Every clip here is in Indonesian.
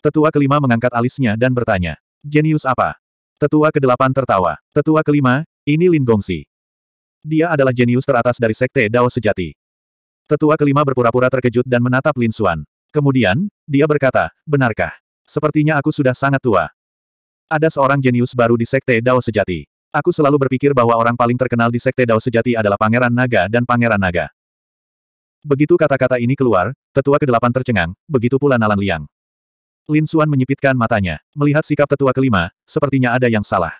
Tetua kelima mengangkat alisnya dan bertanya. Jenius apa? Tetua kedelapan tertawa. Tetua kelima, ini Lin Gongsi. Dia adalah jenius teratas dari Sekte Dao sejati. Tetua kelima berpura-pura terkejut dan menatap Lin Xuan. Kemudian, dia berkata, benarkah? Sepertinya aku sudah sangat tua. Ada seorang jenius baru di Sekte Dao sejati. Aku selalu berpikir bahwa orang paling terkenal di Sekte Dao sejati adalah Pangeran Naga dan Pangeran Naga. Begitu kata-kata ini keluar, tetua kedelapan tercengang, begitu pula Nalan Liang. Lin Suan menyipitkan matanya. Melihat sikap tetua kelima, sepertinya ada yang salah.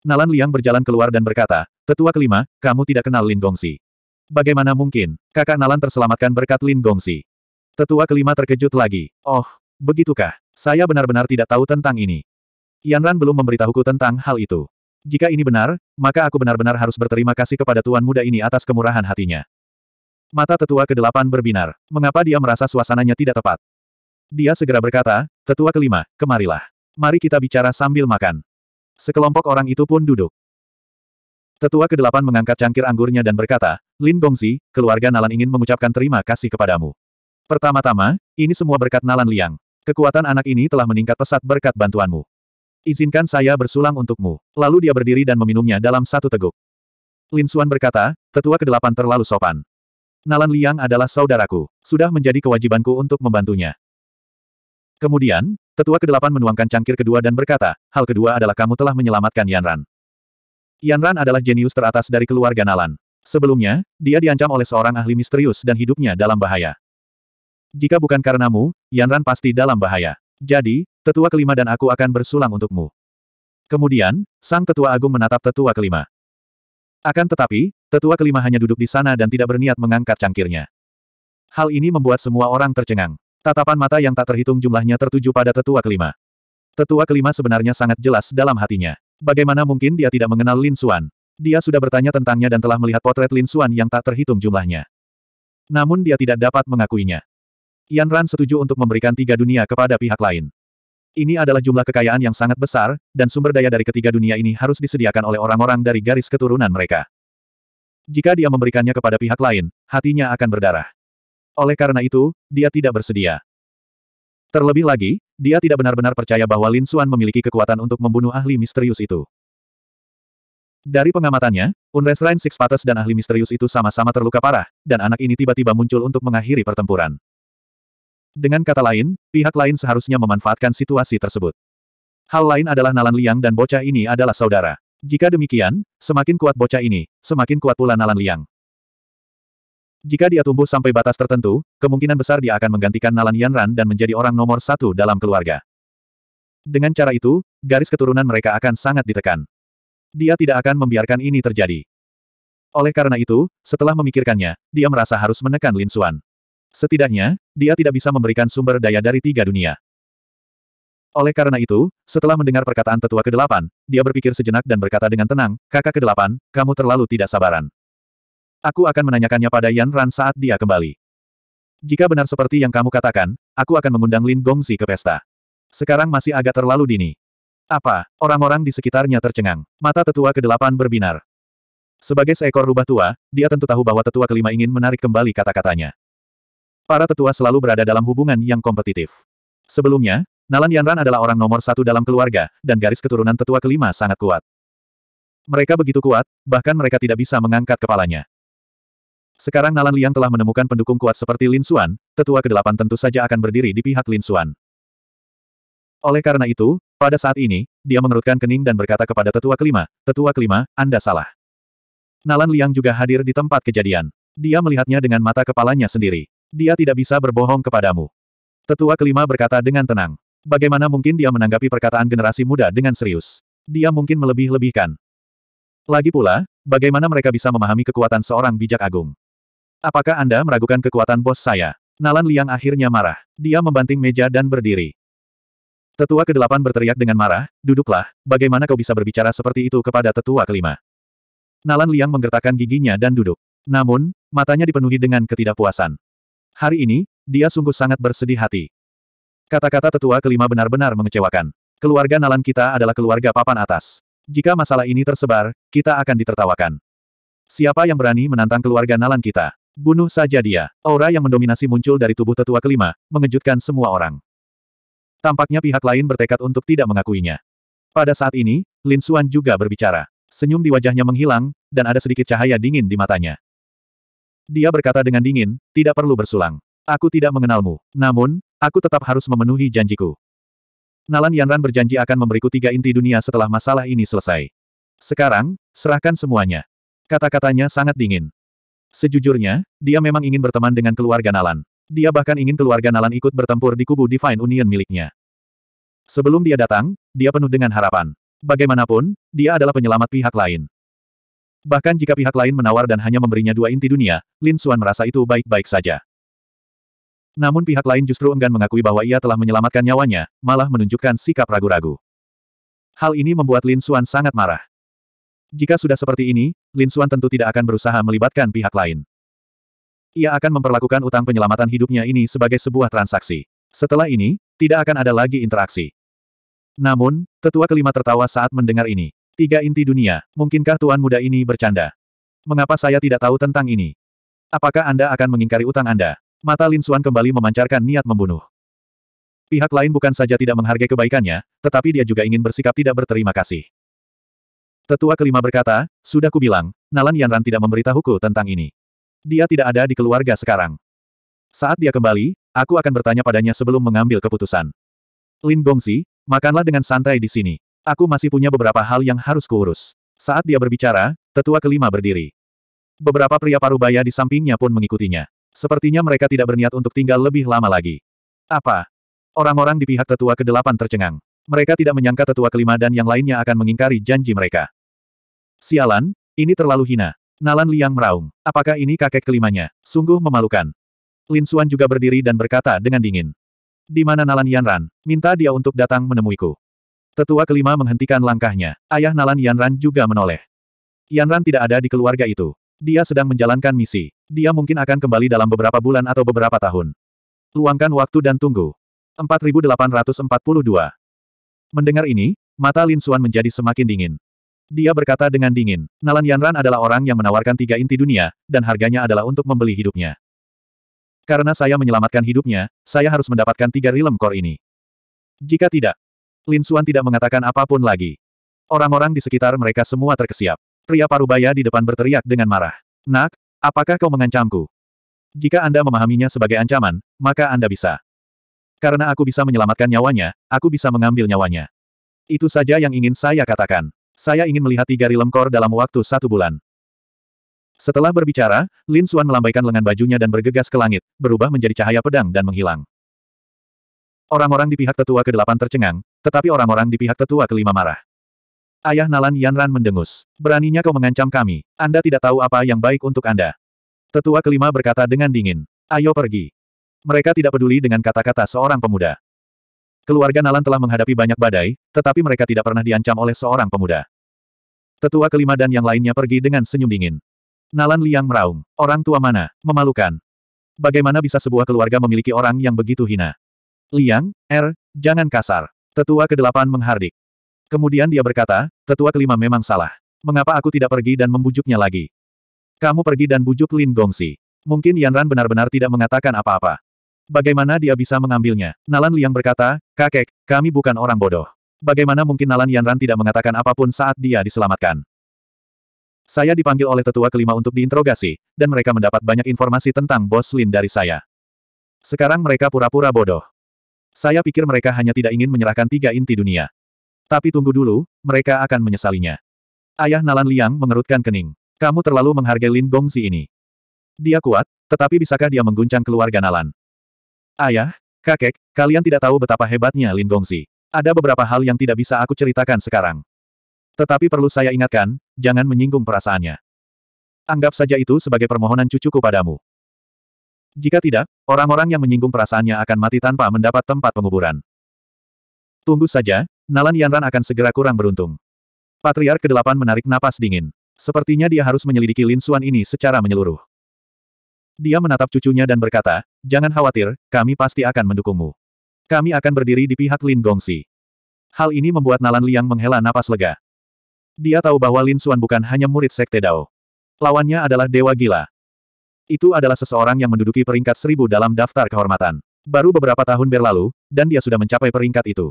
Nalan Liang berjalan keluar dan berkata, Tetua kelima, kamu tidak kenal Lin Gongsi. Bagaimana mungkin, kakak Nalan terselamatkan berkat Lin Gongsi. Tetua kelima terkejut lagi. Oh, begitukah? Saya benar-benar tidak tahu tentang ini. Yanran belum memberitahuku tentang hal itu. Jika ini benar, maka aku benar-benar harus berterima kasih kepada tuan muda ini atas kemurahan hatinya. Mata tetua Kedelapan berbinar. Mengapa dia merasa suasananya tidak tepat? Dia segera berkata, tetua kelima, kemarilah. Mari kita bicara sambil makan. Sekelompok orang itu pun duduk. Tetua kedelapan mengangkat cangkir anggurnya dan berkata, Lin Gongzi, keluarga Nalan ingin mengucapkan terima kasih kepadamu. Pertama-tama, ini semua berkat Nalan Liang. Kekuatan anak ini telah meningkat pesat berkat bantuanmu. Izinkan saya bersulang untukmu. Lalu dia berdiri dan meminumnya dalam satu teguk. Lin Xuan berkata, tetua kedelapan terlalu sopan. Nalan Liang adalah saudaraku. Sudah menjadi kewajibanku untuk membantunya. Kemudian, tetua kedelapan menuangkan cangkir kedua dan berkata, hal kedua adalah kamu telah menyelamatkan Yanran. Yanran adalah jenius teratas dari keluarga Nalan. Sebelumnya, dia diancam oleh seorang ahli misterius dan hidupnya dalam bahaya. Jika bukan karenamu, Yanran pasti dalam bahaya. Jadi, tetua kelima dan aku akan bersulang untukmu. Kemudian, sang tetua agung menatap tetua kelima. Akan tetapi, tetua kelima hanya duduk di sana dan tidak berniat mengangkat cangkirnya. Hal ini membuat semua orang tercengang. Tatapan mata yang tak terhitung jumlahnya tertuju pada tetua kelima. Tetua kelima sebenarnya sangat jelas dalam hatinya. Bagaimana mungkin dia tidak mengenal Lin Suan? Dia sudah bertanya tentangnya dan telah melihat potret Lin Suan yang tak terhitung jumlahnya. Namun dia tidak dapat mengakuinya. Yan Ran setuju untuk memberikan tiga dunia kepada pihak lain. Ini adalah jumlah kekayaan yang sangat besar, dan sumber daya dari ketiga dunia ini harus disediakan oleh orang-orang dari garis keturunan mereka. Jika dia memberikannya kepada pihak lain, hatinya akan berdarah. Oleh karena itu, dia tidak bersedia. Terlebih lagi, dia tidak benar-benar percaya bahwa Lin Xuan memiliki kekuatan untuk membunuh ahli misterius itu. Dari pengamatannya, Unrestrained Six Patas dan ahli misterius itu sama-sama terluka parah, dan anak ini tiba-tiba muncul untuk mengakhiri pertempuran. Dengan kata lain, pihak lain seharusnya memanfaatkan situasi tersebut. Hal lain adalah Nalan Liang dan bocah ini adalah saudara. Jika demikian, semakin kuat bocah ini, semakin kuat pula Nalan Liang. Jika dia tumbuh sampai batas tertentu, kemungkinan besar dia akan menggantikan Nalan Yanran dan menjadi orang nomor satu dalam keluarga. Dengan cara itu, garis keturunan mereka akan sangat ditekan. Dia tidak akan membiarkan ini terjadi. Oleh karena itu, setelah memikirkannya, dia merasa harus menekan Lin Xuan. Setidaknya, dia tidak bisa memberikan sumber daya dari tiga dunia. Oleh karena itu, setelah mendengar perkataan tetua ke-8, dia berpikir sejenak dan berkata dengan tenang, kakak ke-8, kamu terlalu tidak sabaran. Aku akan menanyakannya pada Yan Ran saat dia kembali. Jika benar seperti yang kamu katakan, aku akan mengundang Lin Gongzi ke pesta. Sekarang masih agak terlalu dini. Apa? Orang-orang di sekitarnya tercengang. Mata tetua kedelapan berbinar. Sebagai seekor rubah tua, dia tentu tahu bahwa tetua kelima ingin menarik kembali kata-katanya. Para tetua selalu berada dalam hubungan yang kompetitif. Sebelumnya, Nalan Yanran adalah orang nomor satu dalam keluarga, dan garis keturunan tetua kelima sangat kuat. Mereka begitu kuat, bahkan mereka tidak bisa mengangkat kepalanya. Sekarang Nalan Liang telah menemukan pendukung kuat seperti Lin Xuan, tetua kedelapan tentu saja akan berdiri di pihak Lin Xuan. Oleh karena itu, pada saat ini, dia mengerutkan kening dan berkata kepada tetua kelima, Tetua kelima, Anda salah. Nalan Liang juga hadir di tempat kejadian. Dia melihatnya dengan mata kepalanya sendiri. Dia tidak bisa berbohong kepadamu. Tetua kelima berkata dengan tenang. Bagaimana mungkin dia menanggapi perkataan generasi muda dengan serius? Dia mungkin melebih-lebihkan. Lagi pula, bagaimana mereka bisa memahami kekuatan seorang bijak agung? Apakah Anda meragukan kekuatan bos saya? Nalan Liang akhirnya marah. Dia membanting meja dan berdiri. Tetua kedelapan berteriak dengan marah, duduklah, bagaimana kau bisa berbicara seperti itu kepada tetua kelima? Nalan Liang menggertakkan giginya dan duduk. Namun, matanya dipenuhi dengan ketidakpuasan. Hari ini, dia sungguh sangat bersedih hati. Kata-kata tetua kelima benar-benar mengecewakan. Keluarga Nalan kita adalah keluarga papan atas. Jika masalah ini tersebar, kita akan ditertawakan. Siapa yang berani menantang keluarga Nalan kita? Bunuh saja dia. Aura yang mendominasi muncul dari tubuh tetua kelima, mengejutkan semua orang. Tampaknya pihak lain bertekad untuk tidak mengakuinya. Pada saat ini, Lin Xuan juga berbicara. Senyum di wajahnya menghilang, dan ada sedikit cahaya dingin di matanya. Dia berkata dengan dingin, tidak perlu bersulang. Aku tidak mengenalmu. Namun, aku tetap harus memenuhi janjiku. Nalan Yanran berjanji akan memberiku tiga inti dunia setelah masalah ini selesai. Sekarang, serahkan semuanya. Kata-katanya sangat dingin. Sejujurnya, dia memang ingin berteman dengan keluarga Nalan. Dia bahkan ingin keluarga Nalan ikut bertempur di kubu Divine Union miliknya. Sebelum dia datang, dia penuh dengan harapan. Bagaimanapun, dia adalah penyelamat pihak lain. Bahkan jika pihak lain menawar dan hanya memberinya dua inti dunia, Lin Suan merasa itu baik-baik saja. Namun pihak lain justru enggan mengakui bahwa ia telah menyelamatkan nyawanya, malah menunjukkan sikap ragu-ragu. Hal ini membuat Lin Suan sangat marah. Jika sudah seperti ini, Lin Suan tentu tidak akan berusaha melibatkan pihak lain. Ia akan memperlakukan utang penyelamatan hidupnya ini sebagai sebuah transaksi. Setelah ini, tidak akan ada lagi interaksi. Namun, tetua kelima tertawa saat mendengar ini. Tiga inti dunia, mungkinkah tuan muda ini bercanda? Mengapa saya tidak tahu tentang ini? Apakah Anda akan mengingkari utang Anda? Mata Lin Suan kembali memancarkan niat membunuh. Pihak lain bukan saja tidak menghargai kebaikannya, tetapi dia juga ingin bersikap tidak berterima kasih. Tetua kelima berkata, sudah kubilang, Nalan Yanran tidak memberitahuku tentang ini. Dia tidak ada di keluarga sekarang. Saat dia kembali, aku akan bertanya padanya sebelum mengambil keputusan. Lin Gongsi, makanlah dengan santai di sini. Aku masih punya beberapa hal yang harus kuurus. Saat dia berbicara, tetua kelima berdiri. Beberapa pria parubaya di sampingnya pun mengikutinya. Sepertinya mereka tidak berniat untuk tinggal lebih lama lagi. Apa? Orang-orang di pihak tetua kedelapan tercengang. Mereka tidak menyangka tetua kelima dan yang lainnya akan mengingkari janji mereka. Sialan, ini terlalu hina. Nalan Liang meraung. Apakah ini kakek kelimanya? Sungguh memalukan. Lin Suan juga berdiri dan berkata dengan dingin. Di mana Nalan Yanran? Minta dia untuk datang menemuiku. Tetua kelima menghentikan langkahnya. Ayah Nalan Yanran juga menoleh. Yanran tidak ada di keluarga itu. Dia sedang menjalankan misi. Dia mungkin akan kembali dalam beberapa bulan atau beberapa tahun. Luangkan waktu dan tunggu. 4842. Mendengar ini, mata Lin Suan menjadi semakin dingin. Dia berkata dengan dingin, Nalan Yanran adalah orang yang menawarkan tiga inti dunia, dan harganya adalah untuk membeli hidupnya. Karena saya menyelamatkan hidupnya, saya harus mendapatkan tiga rilem kor ini. Jika tidak, Lin Suan tidak mengatakan apapun lagi. Orang-orang di sekitar mereka semua terkesiap. Pria parubaya di depan berteriak dengan marah. Nak, apakah kau mengancamku? Jika Anda memahaminya sebagai ancaman, maka Anda bisa. Karena aku bisa menyelamatkan nyawanya, aku bisa mengambil nyawanya. Itu saja yang ingin saya katakan. Saya ingin melihat tiga rilem kor dalam waktu satu bulan. Setelah berbicara, Lin Xuan melambaikan lengan bajunya dan bergegas ke langit, berubah menjadi cahaya pedang dan menghilang. Orang-orang di pihak tetua ke-8 tercengang, tetapi orang-orang di pihak tetua ke-5 marah. Ayah Nalan Yanran mendengus. Beraninya kau mengancam kami. Anda tidak tahu apa yang baik untuk Anda. Tetua kelima berkata dengan dingin. Ayo pergi. Mereka tidak peduli dengan kata-kata seorang pemuda. Keluarga Nalan telah menghadapi banyak badai, tetapi mereka tidak pernah diancam oleh seorang pemuda. Tetua kelima dan yang lainnya pergi dengan senyum dingin. Nalan Liang meraung. Orang tua mana? Memalukan. Bagaimana bisa sebuah keluarga memiliki orang yang begitu hina? Liang, Er, jangan kasar. Tetua kedelapan menghardik. Kemudian dia berkata, tetua kelima memang salah. Mengapa aku tidak pergi dan membujuknya lagi? Kamu pergi dan bujuk Lin Gongsi. Mungkin Yanran benar-benar tidak mengatakan apa-apa. Bagaimana dia bisa mengambilnya? Nalan Liang berkata, kakek, kami bukan orang bodoh. Bagaimana mungkin Nalan Yanran tidak mengatakan apapun saat dia diselamatkan? Saya dipanggil oleh tetua kelima untuk diinterogasi, dan mereka mendapat banyak informasi tentang bos Lin dari saya. Sekarang mereka pura-pura bodoh. Saya pikir mereka hanya tidak ingin menyerahkan tiga inti dunia. Tapi tunggu dulu, mereka akan menyesalinya. Ayah Nalan Liang mengerutkan kening. Kamu terlalu menghargai Lin Gongzi ini. Dia kuat, tetapi bisakah dia mengguncang keluarga Nalan? Ayah, kakek, kalian tidak tahu betapa hebatnya Lin Gongzi. Ada beberapa hal yang tidak bisa aku ceritakan sekarang. Tetapi perlu saya ingatkan, jangan menyinggung perasaannya. Anggap saja itu sebagai permohonan cucuku padamu. Jika tidak, orang-orang yang menyinggung perasaannya akan mati tanpa mendapat tempat penguburan. Tunggu saja, Nalan Yanran akan segera kurang beruntung. Patriar ke-8 menarik napas dingin. Sepertinya dia harus menyelidiki Lin Xuan ini secara menyeluruh. Dia menatap cucunya dan berkata, jangan khawatir, kami pasti akan mendukungmu. Kami akan berdiri di pihak Lin Gongsi. Hal ini membuat Nalan Liang menghela napas lega. Dia tahu bahwa Lin Xuan bukan hanya murid Sekte Dao. Lawannya adalah Dewa Gila. Itu adalah seseorang yang menduduki peringkat seribu dalam daftar kehormatan. Baru beberapa tahun berlalu, dan dia sudah mencapai peringkat itu.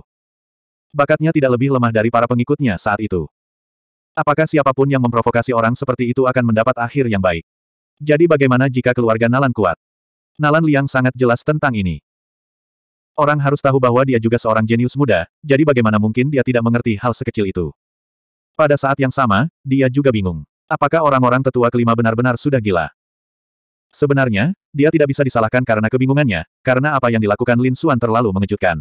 Bakatnya tidak lebih lemah dari para pengikutnya saat itu. Apakah siapapun yang memprovokasi orang seperti itu akan mendapat akhir yang baik? Jadi bagaimana jika keluarga Nalan kuat? Nalan Liang sangat jelas tentang ini. Orang harus tahu bahwa dia juga seorang jenius muda, jadi bagaimana mungkin dia tidak mengerti hal sekecil itu. Pada saat yang sama, dia juga bingung. Apakah orang-orang tetua kelima benar-benar sudah gila? Sebenarnya, dia tidak bisa disalahkan karena kebingungannya, karena apa yang dilakukan Lin Xuan terlalu mengejutkan.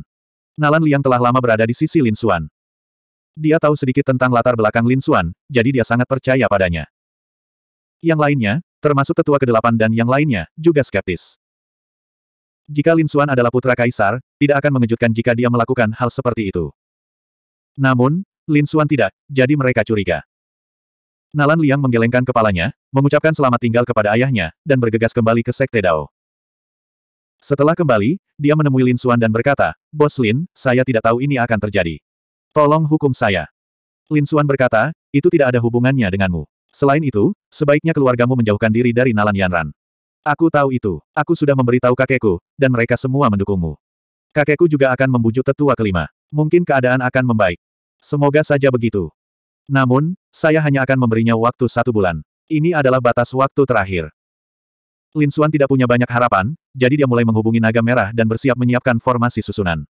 Nalan Liang telah lama berada di sisi Lin Xuan. Dia tahu sedikit tentang latar belakang Lin Xuan, jadi dia sangat percaya padanya. Yang lainnya, termasuk tetua kedelapan dan yang lainnya, juga skeptis. Jika Lin Xuan adalah putra kaisar, tidak akan mengejutkan jika dia melakukan hal seperti itu. Namun, Lin Xuan tidak, jadi mereka curiga. Nalan Liang menggelengkan kepalanya, mengucapkan selamat tinggal kepada ayahnya, dan bergegas kembali ke Sekte Dao. Setelah kembali, dia menemui Lin Xuan dan berkata, Bos Lin, saya tidak tahu ini akan terjadi. Tolong hukum saya. Lin Xuan berkata, itu tidak ada hubungannya denganmu. Selain itu, sebaiknya keluargamu menjauhkan diri dari Nalan Yanran. Aku tahu itu. Aku sudah memberitahu kakekku, dan mereka semua mendukungmu. Kakekku juga akan membujuk tetua kelima. Mungkin keadaan akan membaik. Semoga saja begitu. Namun, saya hanya akan memberinya waktu satu bulan. Ini adalah batas waktu terakhir. Lin Xuan tidak punya banyak harapan, jadi dia mulai menghubungi naga merah dan bersiap menyiapkan formasi susunan.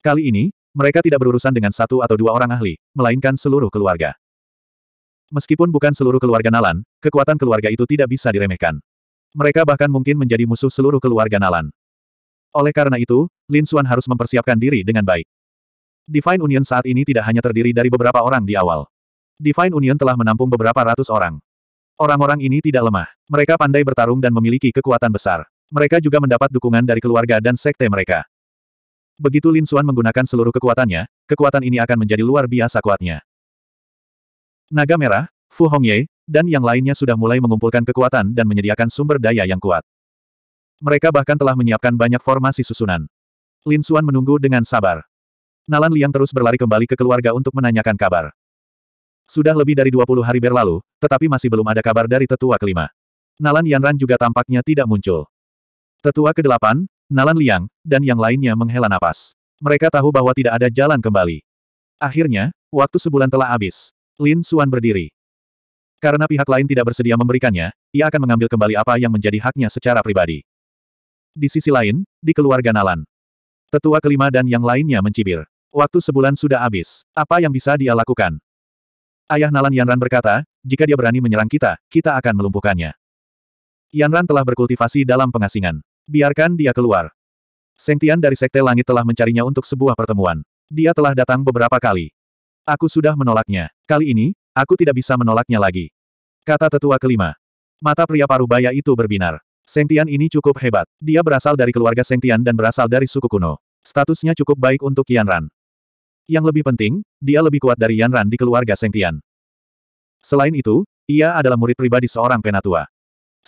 Kali ini, mereka tidak berurusan dengan satu atau dua orang ahli, melainkan seluruh keluarga. Meskipun bukan seluruh keluarga Nalan, kekuatan keluarga itu tidak bisa diremehkan. Mereka bahkan mungkin menjadi musuh seluruh keluarga Nalan. Oleh karena itu, Lin Xuan harus mempersiapkan diri dengan baik. Divine Union saat ini tidak hanya terdiri dari beberapa orang di awal. Divine Union telah menampung beberapa ratus orang. Orang-orang ini tidak lemah. Mereka pandai bertarung dan memiliki kekuatan besar. Mereka juga mendapat dukungan dari keluarga dan sekte mereka. Begitu Lin Xuan menggunakan seluruh kekuatannya, kekuatan ini akan menjadi luar biasa kuatnya. Naga Merah, Fu Hongye, dan yang lainnya sudah mulai mengumpulkan kekuatan dan menyediakan sumber daya yang kuat. Mereka bahkan telah menyiapkan banyak formasi susunan. Lin Xuan menunggu dengan sabar. Nalan Liang terus berlari kembali ke keluarga untuk menanyakan kabar. Sudah lebih dari 20 hari berlalu, tetapi masih belum ada kabar dari tetua kelima. Nalan Yanran juga tampaknya tidak muncul. Tetua ke-8, Nalan Liang, dan yang lainnya menghela napas. Mereka tahu bahwa tidak ada jalan kembali. Akhirnya, waktu sebulan telah habis. Lin Suan berdiri. Karena pihak lain tidak bersedia memberikannya, ia akan mengambil kembali apa yang menjadi haknya secara pribadi. Di sisi lain, di keluarga Nalan. Tetua kelima dan yang lainnya mencibir. Waktu sebulan sudah habis. Apa yang bisa dia lakukan? Ayah Nalan Yanran berkata, jika dia berani menyerang kita, kita akan melumpuhkannya. Yanran telah berkultivasi dalam pengasingan. Biarkan dia keluar. Sengtian dari Sekte Langit telah mencarinya untuk sebuah pertemuan. Dia telah datang beberapa kali. Aku sudah menolaknya. Kali ini, aku tidak bisa menolaknya lagi. Kata tetua kelima. Mata pria parubaya itu berbinar. Sentian ini cukup hebat. Dia berasal dari keluarga Sentian dan berasal dari suku kuno. Statusnya cukup baik untuk Yanran. Yang lebih penting, dia lebih kuat dari Yanran di keluarga Sentian. Selain itu, ia adalah murid pribadi seorang penatua.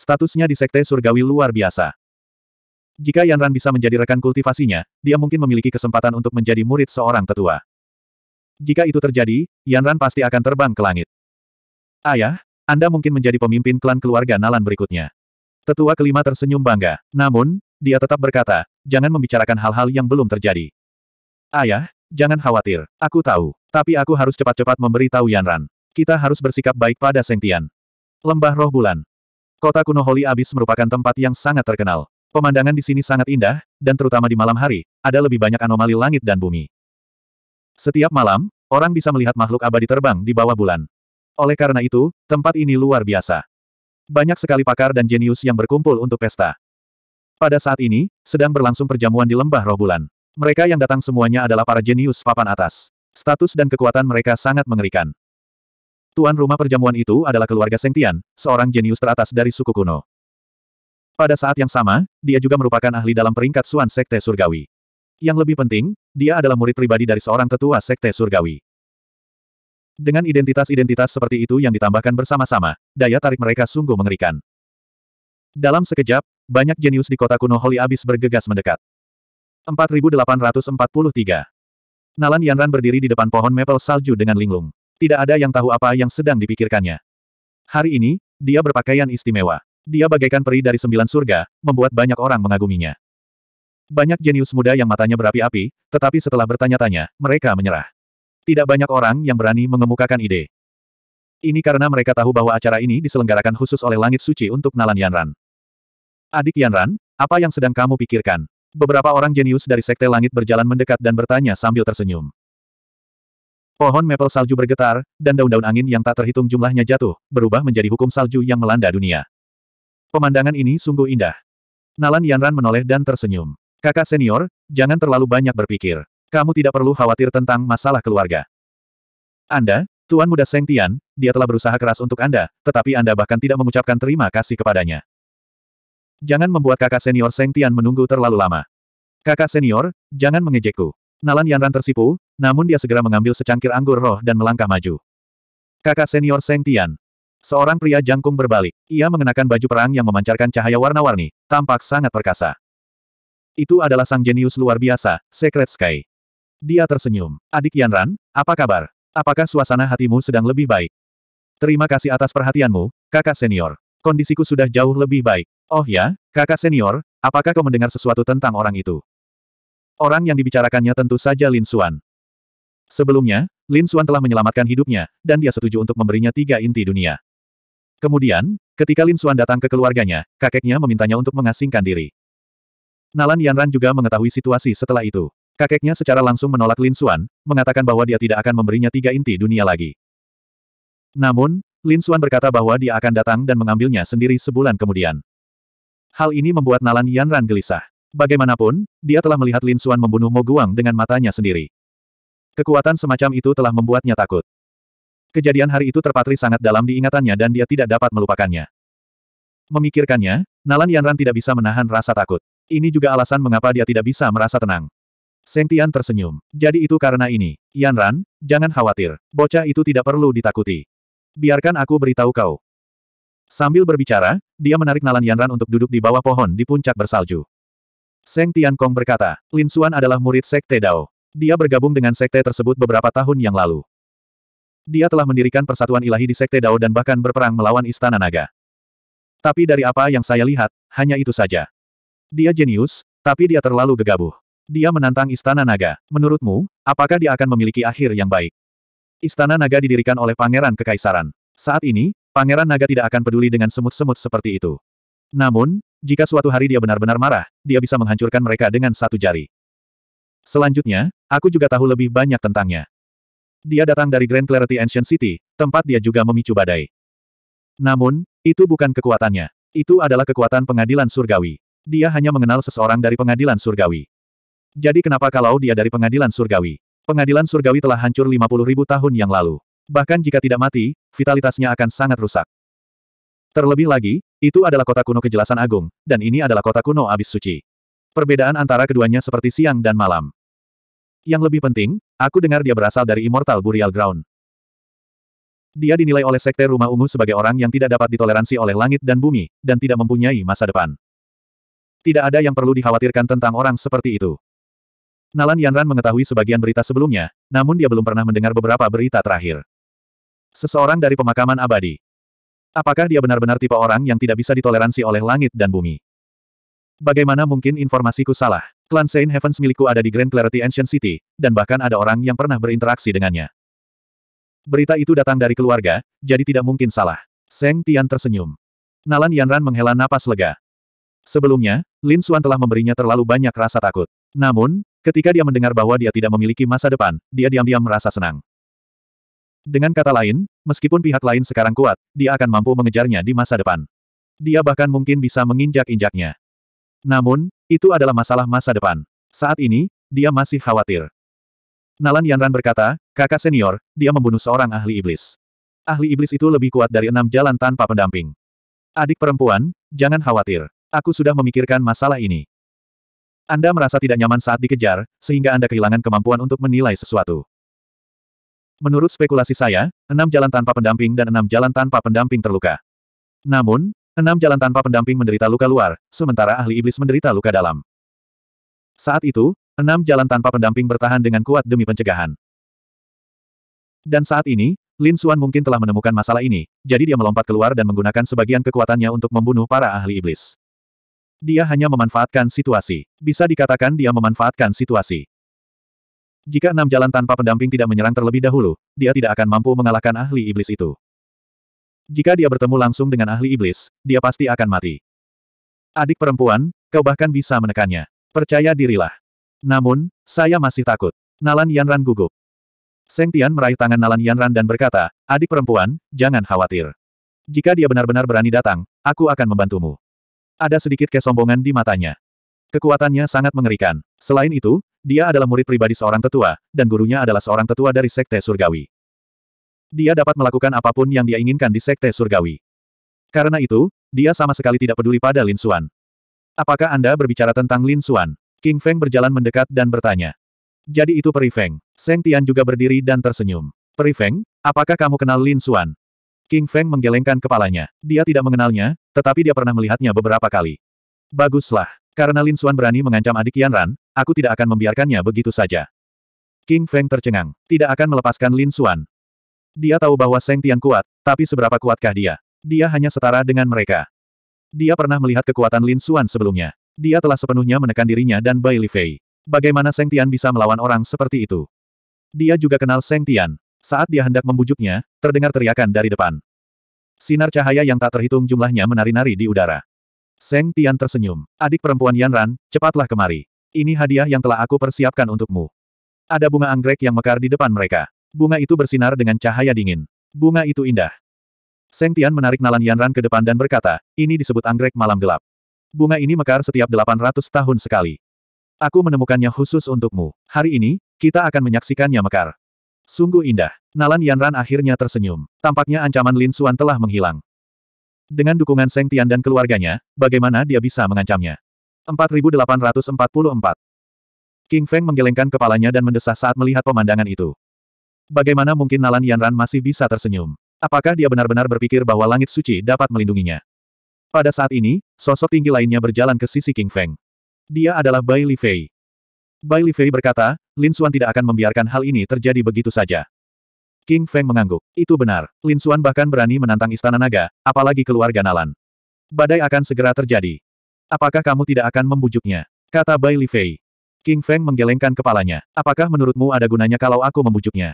Statusnya di Sekte Surgawi luar biasa. Jika Yanran bisa menjadi rekan kultivasinya, dia mungkin memiliki kesempatan untuk menjadi murid seorang tetua. Jika itu terjadi, Yanran pasti akan terbang ke langit. Ayah, Anda mungkin menjadi pemimpin klan keluarga Nalan berikutnya. Tetua kelima tersenyum bangga. Namun, dia tetap berkata, jangan membicarakan hal-hal yang belum terjadi. Ayah, jangan khawatir. Aku tahu. Tapi aku harus cepat-cepat memberitahu Yanran. Kita harus bersikap baik pada Sengtian. Lembah Roh Bulan. Kota kuno Holy Abyss merupakan tempat yang sangat terkenal. Pemandangan di sini sangat indah, dan terutama di malam hari, ada lebih banyak anomali langit dan bumi. Setiap malam, orang bisa melihat makhluk abadi terbang di bawah bulan. Oleh karena itu, tempat ini luar biasa. Banyak sekali pakar dan jenius yang berkumpul untuk pesta. Pada saat ini, sedang berlangsung perjamuan di lembah roh bulan. Mereka yang datang semuanya adalah para jenius papan atas. Status dan kekuatan mereka sangat mengerikan. Tuan rumah perjamuan itu adalah keluarga Sengtian, seorang jenius teratas dari suku kuno. Pada saat yang sama, dia juga merupakan ahli dalam peringkat Suan Sekte Surgawi. Yang lebih penting, dia adalah murid pribadi dari seorang tetua sekte surgawi. Dengan identitas-identitas seperti itu yang ditambahkan bersama-sama, daya tarik mereka sungguh mengerikan. Dalam sekejap, banyak jenius di kota kuno Holy Abyss bergegas mendekat. 4843 Nalan Yanran berdiri di depan pohon maple salju dengan linglung. Tidak ada yang tahu apa yang sedang dipikirkannya. Hari ini, dia berpakaian istimewa. Dia bagaikan peri dari sembilan surga, membuat banyak orang mengaguminya. Banyak jenius muda yang matanya berapi-api, tetapi setelah bertanya-tanya, mereka menyerah. Tidak banyak orang yang berani mengemukakan ide. Ini karena mereka tahu bahwa acara ini diselenggarakan khusus oleh Langit Suci untuk Nalan Yanran. Adik Yanran, apa yang sedang kamu pikirkan? Beberapa orang jenius dari Sekte Langit berjalan mendekat dan bertanya sambil tersenyum. Pohon maple salju bergetar, dan daun-daun angin yang tak terhitung jumlahnya jatuh, berubah menjadi hukum salju yang melanda dunia. Pemandangan ini sungguh indah. Nalan Yanran menoleh dan tersenyum. Kakak senior, jangan terlalu banyak berpikir. Kamu tidak perlu khawatir tentang masalah keluarga. Anda, Tuan Muda Seng Tian, dia telah berusaha keras untuk Anda, tetapi Anda bahkan tidak mengucapkan terima kasih kepadanya. Jangan membuat kakak senior Seng Tian menunggu terlalu lama. Kakak senior, jangan mengejekku. Nalan Yanran tersipu, namun dia segera mengambil secangkir anggur roh dan melangkah maju. Kakak senior Seng Tian. Seorang pria jangkung berbalik. Ia mengenakan baju perang yang memancarkan cahaya warna-warni, tampak sangat perkasa. Itu adalah sang jenius luar biasa, Secret Sky. Dia tersenyum. Adik Yanran, apa kabar? Apakah suasana hatimu sedang lebih baik? Terima kasih atas perhatianmu, kakak senior. Kondisiku sudah jauh lebih baik. Oh ya, kakak senior, apakah kau mendengar sesuatu tentang orang itu? Orang yang dibicarakannya tentu saja Lin Xuan. Sebelumnya, Lin Xuan telah menyelamatkan hidupnya, dan dia setuju untuk memberinya tiga inti dunia. Kemudian, ketika Lin Xuan datang ke keluarganya, kakeknya memintanya untuk mengasingkan diri. Nalan Yanran juga mengetahui situasi setelah itu. Kakeknya secara langsung menolak Lin Xuan, mengatakan bahwa dia tidak akan memberinya tiga inti dunia lagi. Namun, Lin Xuan berkata bahwa dia akan datang dan mengambilnya sendiri sebulan kemudian. Hal ini membuat Nalan Yanran gelisah. Bagaimanapun, dia telah melihat Lin Xuan membunuh Mo Guang dengan matanya sendiri. Kekuatan semacam itu telah membuatnya takut. Kejadian hari itu terpatri sangat dalam diingatannya dan dia tidak dapat melupakannya. Memikirkannya, Nalan Yanran tidak bisa menahan rasa takut. Ini juga alasan mengapa dia tidak bisa merasa tenang. Seng Tian tersenyum. Jadi itu karena ini. Yan Ran, jangan khawatir. Bocah itu tidak perlu ditakuti. Biarkan aku beritahu kau. Sambil berbicara, dia menarik Nalan Yan Ran untuk duduk di bawah pohon di puncak bersalju. Seng Tian Kong berkata, Lin Xuan adalah murid Sekte Dao. Dia bergabung dengan Sekte tersebut beberapa tahun yang lalu. Dia telah mendirikan persatuan ilahi di Sekte Dao dan bahkan berperang melawan Istana Naga. Tapi dari apa yang saya lihat, hanya itu saja. Dia jenius, tapi dia terlalu gegabah. Dia menantang Istana Naga. Menurutmu, apakah dia akan memiliki akhir yang baik? Istana Naga didirikan oleh Pangeran Kekaisaran. Saat ini, Pangeran Naga tidak akan peduli dengan semut-semut seperti itu. Namun, jika suatu hari dia benar-benar marah, dia bisa menghancurkan mereka dengan satu jari. Selanjutnya, aku juga tahu lebih banyak tentangnya. Dia datang dari Grand Clarity Ancient City, tempat dia juga memicu badai. Namun, itu bukan kekuatannya. Itu adalah kekuatan pengadilan surgawi. Dia hanya mengenal seseorang dari pengadilan surgawi. Jadi kenapa kalau dia dari pengadilan surgawi? Pengadilan surgawi telah hancur 50 ribu tahun yang lalu. Bahkan jika tidak mati, vitalitasnya akan sangat rusak. Terlebih lagi, itu adalah kota kuno kejelasan agung, dan ini adalah kota kuno abis suci. Perbedaan antara keduanya seperti siang dan malam. Yang lebih penting, aku dengar dia berasal dari Immortal Burial Ground. Dia dinilai oleh Sekte Rumah Ungu sebagai orang yang tidak dapat ditoleransi oleh langit dan bumi, dan tidak mempunyai masa depan. Tidak ada yang perlu dikhawatirkan tentang orang seperti itu. Nalan Yanran mengetahui sebagian berita sebelumnya, namun dia belum pernah mendengar beberapa berita terakhir. Seseorang dari pemakaman abadi. Apakah dia benar-benar tipe orang yang tidak bisa ditoleransi oleh langit dan bumi? Bagaimana mungkin informasiku salah? Klan Saint Heavens milikku ada di Grand Clarity Ancient City, dan bahkan ada orang yang pernah berinteraksi dengannya. Berita itu datang dari keluarga, jadi tidak mungkin salah. Seng Tian tersenyum. Nalan Yanran menghela napas lega. Sebelumnya, Lin Xuan telah memberinya terlalu banyak rasa takut. Namun, ketika dia mendengar bahwa dia tidak memiliki masa depan, dia diam-diam merasa senang. Dengan kata lain, meskipun pihak lain sekarang kuat, dia akan mampu mengejarnya di masa depan. Dia bahkan mungkin bisa menginjak-injaknya. Namun, itu adalah masalah masa depan. Saat ini, dia masih khawatir. Nalan Yanran berkata, kakak senior, dia membunuh seorang ahli iblis. Ahli iblis itu lebih kuat dari enam jalan tanpa pendamping. Adik perempuan, jangan khawatir. Aku sudah memikirkan masalah ini. Anda merasa tidak nyaman saat dikejar, sehingga Anda kehilangan kemampuan untuk menilai sesuatu. Menurut spekulasi saya, enam jalan tanpa pendamping dan enam jalan tanpa pendamping terluka. Namun, enam jalan tanpa pendamping menderita luka luar, sementara ahli iblis menderita luka dalam. Saat itu, enam jalan tanpa pendamping bertahan dengan kuat demi pencegahan. Dan saat ini, Lin Xuan mungkin telah menemukan masalah ini, jadi dia melompat keluar dan menggunakan sebagian kekuatannya untuk membunuh para ahli iblis. Dia hanya memanfaatkan situasi. Bisa dikatakan dia memanfaatkan situasi. Jika enam jalan tanpa pendamping tidak menyerang terlebih dahulu, dia tidak akan mampu mengalahkan ahli iblis itu. Jika dia bertemu langsung dengan ahli iblis, dia pasti akan mati. Adik perempuan, kau bahkan bisa menekannya. Percaya dirilah. Namun, saya masih takut. Nalan Yanran gugup. Seng Tian meraih tangan Nalan Yanran dan berkata, adik perempuan, jangan khawatir. Jika dia benar-benar berani datang, aku akan membantumu. Ada sedikit kesombongan di matanya. Kekuatannya sangat mengerikan. Selain itu, dia adalah murid pribadi seorang tetua, dan gurunya adalah seorang tetua dari Sekte Surgawi. Dia dapat melakukan apapun yang dia inginkan di Sekte Surgawi. Karena itu, dia sama sekali tidak peduli pada Lin Suan. Apakah Anda berbicara tentang Lin Suan? King Feng berjalan mendekat dan bertanya. Jadi itu Peri Feng. Seng Tian juga berdiri dan tersenyum. Peri Feng, apakah kamu kenal Lin Suan? King Feng menggelengkan kepalanya. Dia tidak mengenalnya, tetapi dia pernah melihatnya beberapa kali. Baguslah. Karena Lin Xuan berani mengancam adik Yan Ran, aku tidak akan membiarkannya begitu saja. King Feng tercengang. Tidak akan melepaskan Lin Xuan. Dia tahu bahwa Seng Tian kuat, tapi seberapa kuatkah dia? Dia hanya setara dengan mereka. Dia pernah melihat kekuatan Lin Xuan sebelumnya. Dia telah sepenuhnya menekan dirinya dan Bai Li Fei. Bagaimana Seng Tian bisa melawan orang seperti itu? Dia juga kenal Seng Tian. Saat dia hendak membujuknya, terdengar teriakan dari depan. Sinar cahaya yang tak terhitung jumlahnya menari-nari di udara. Seng Tian tersenyum. Adik perempuan Yan Ran, cepatlah kemari. Ini hadiah yang telah aku persiapkan untukmu. Ada bunga anggrek yang mekar di depan mereka. Bunga itu bersinar dengan cahaya dingin. Bunga itu indah. Seng Tian menarik nalan Yan Ran ke depan dan berkata, ini disebut anggrek malam gelap. Bunga ini mekar setiap 800 tahun sekali. Aku menemukannya khusus untukmu. Hari ini, kita akan menyaksikannya mekar. Sungguh indah. Nalan Yanran akhirnya tersenyum. Tampaknya ancaman Lin Suan telah menghilang. Dengan dukungan Seng Tian dan keluarganya, bagaimana dia bisa mengancamnya? 4844 King Feng menggelengkan kepalanya dan mendesah saat melihat pemandangan itu. Bagaimana mungkin Nalan Yanran masih bisa tersenyum? Apakah dia benar-benar berpikir bahwa langit suci dapat melindunginya? Pada saat ini, sosok tinggi lainnya berjalan ke sisi King Feng. Dia adalah Bai Li Fei. Bai Li Fei berkata, Lin Xuan tidak akan membiarkan hal ini terjadi begitu saja. King Feng mengangguk. Itu benar. Lin Xuan bahkan berani menantang istana naga, apalagi keluarga Nalan. Badai akan segera terjadi. Apakah kamu tidak akan membujuknya? Kata Bai Li Fei. King Feng menggelengkan kepalanya. Apakah menurutmu ada gunanya kalau aku membujuknya?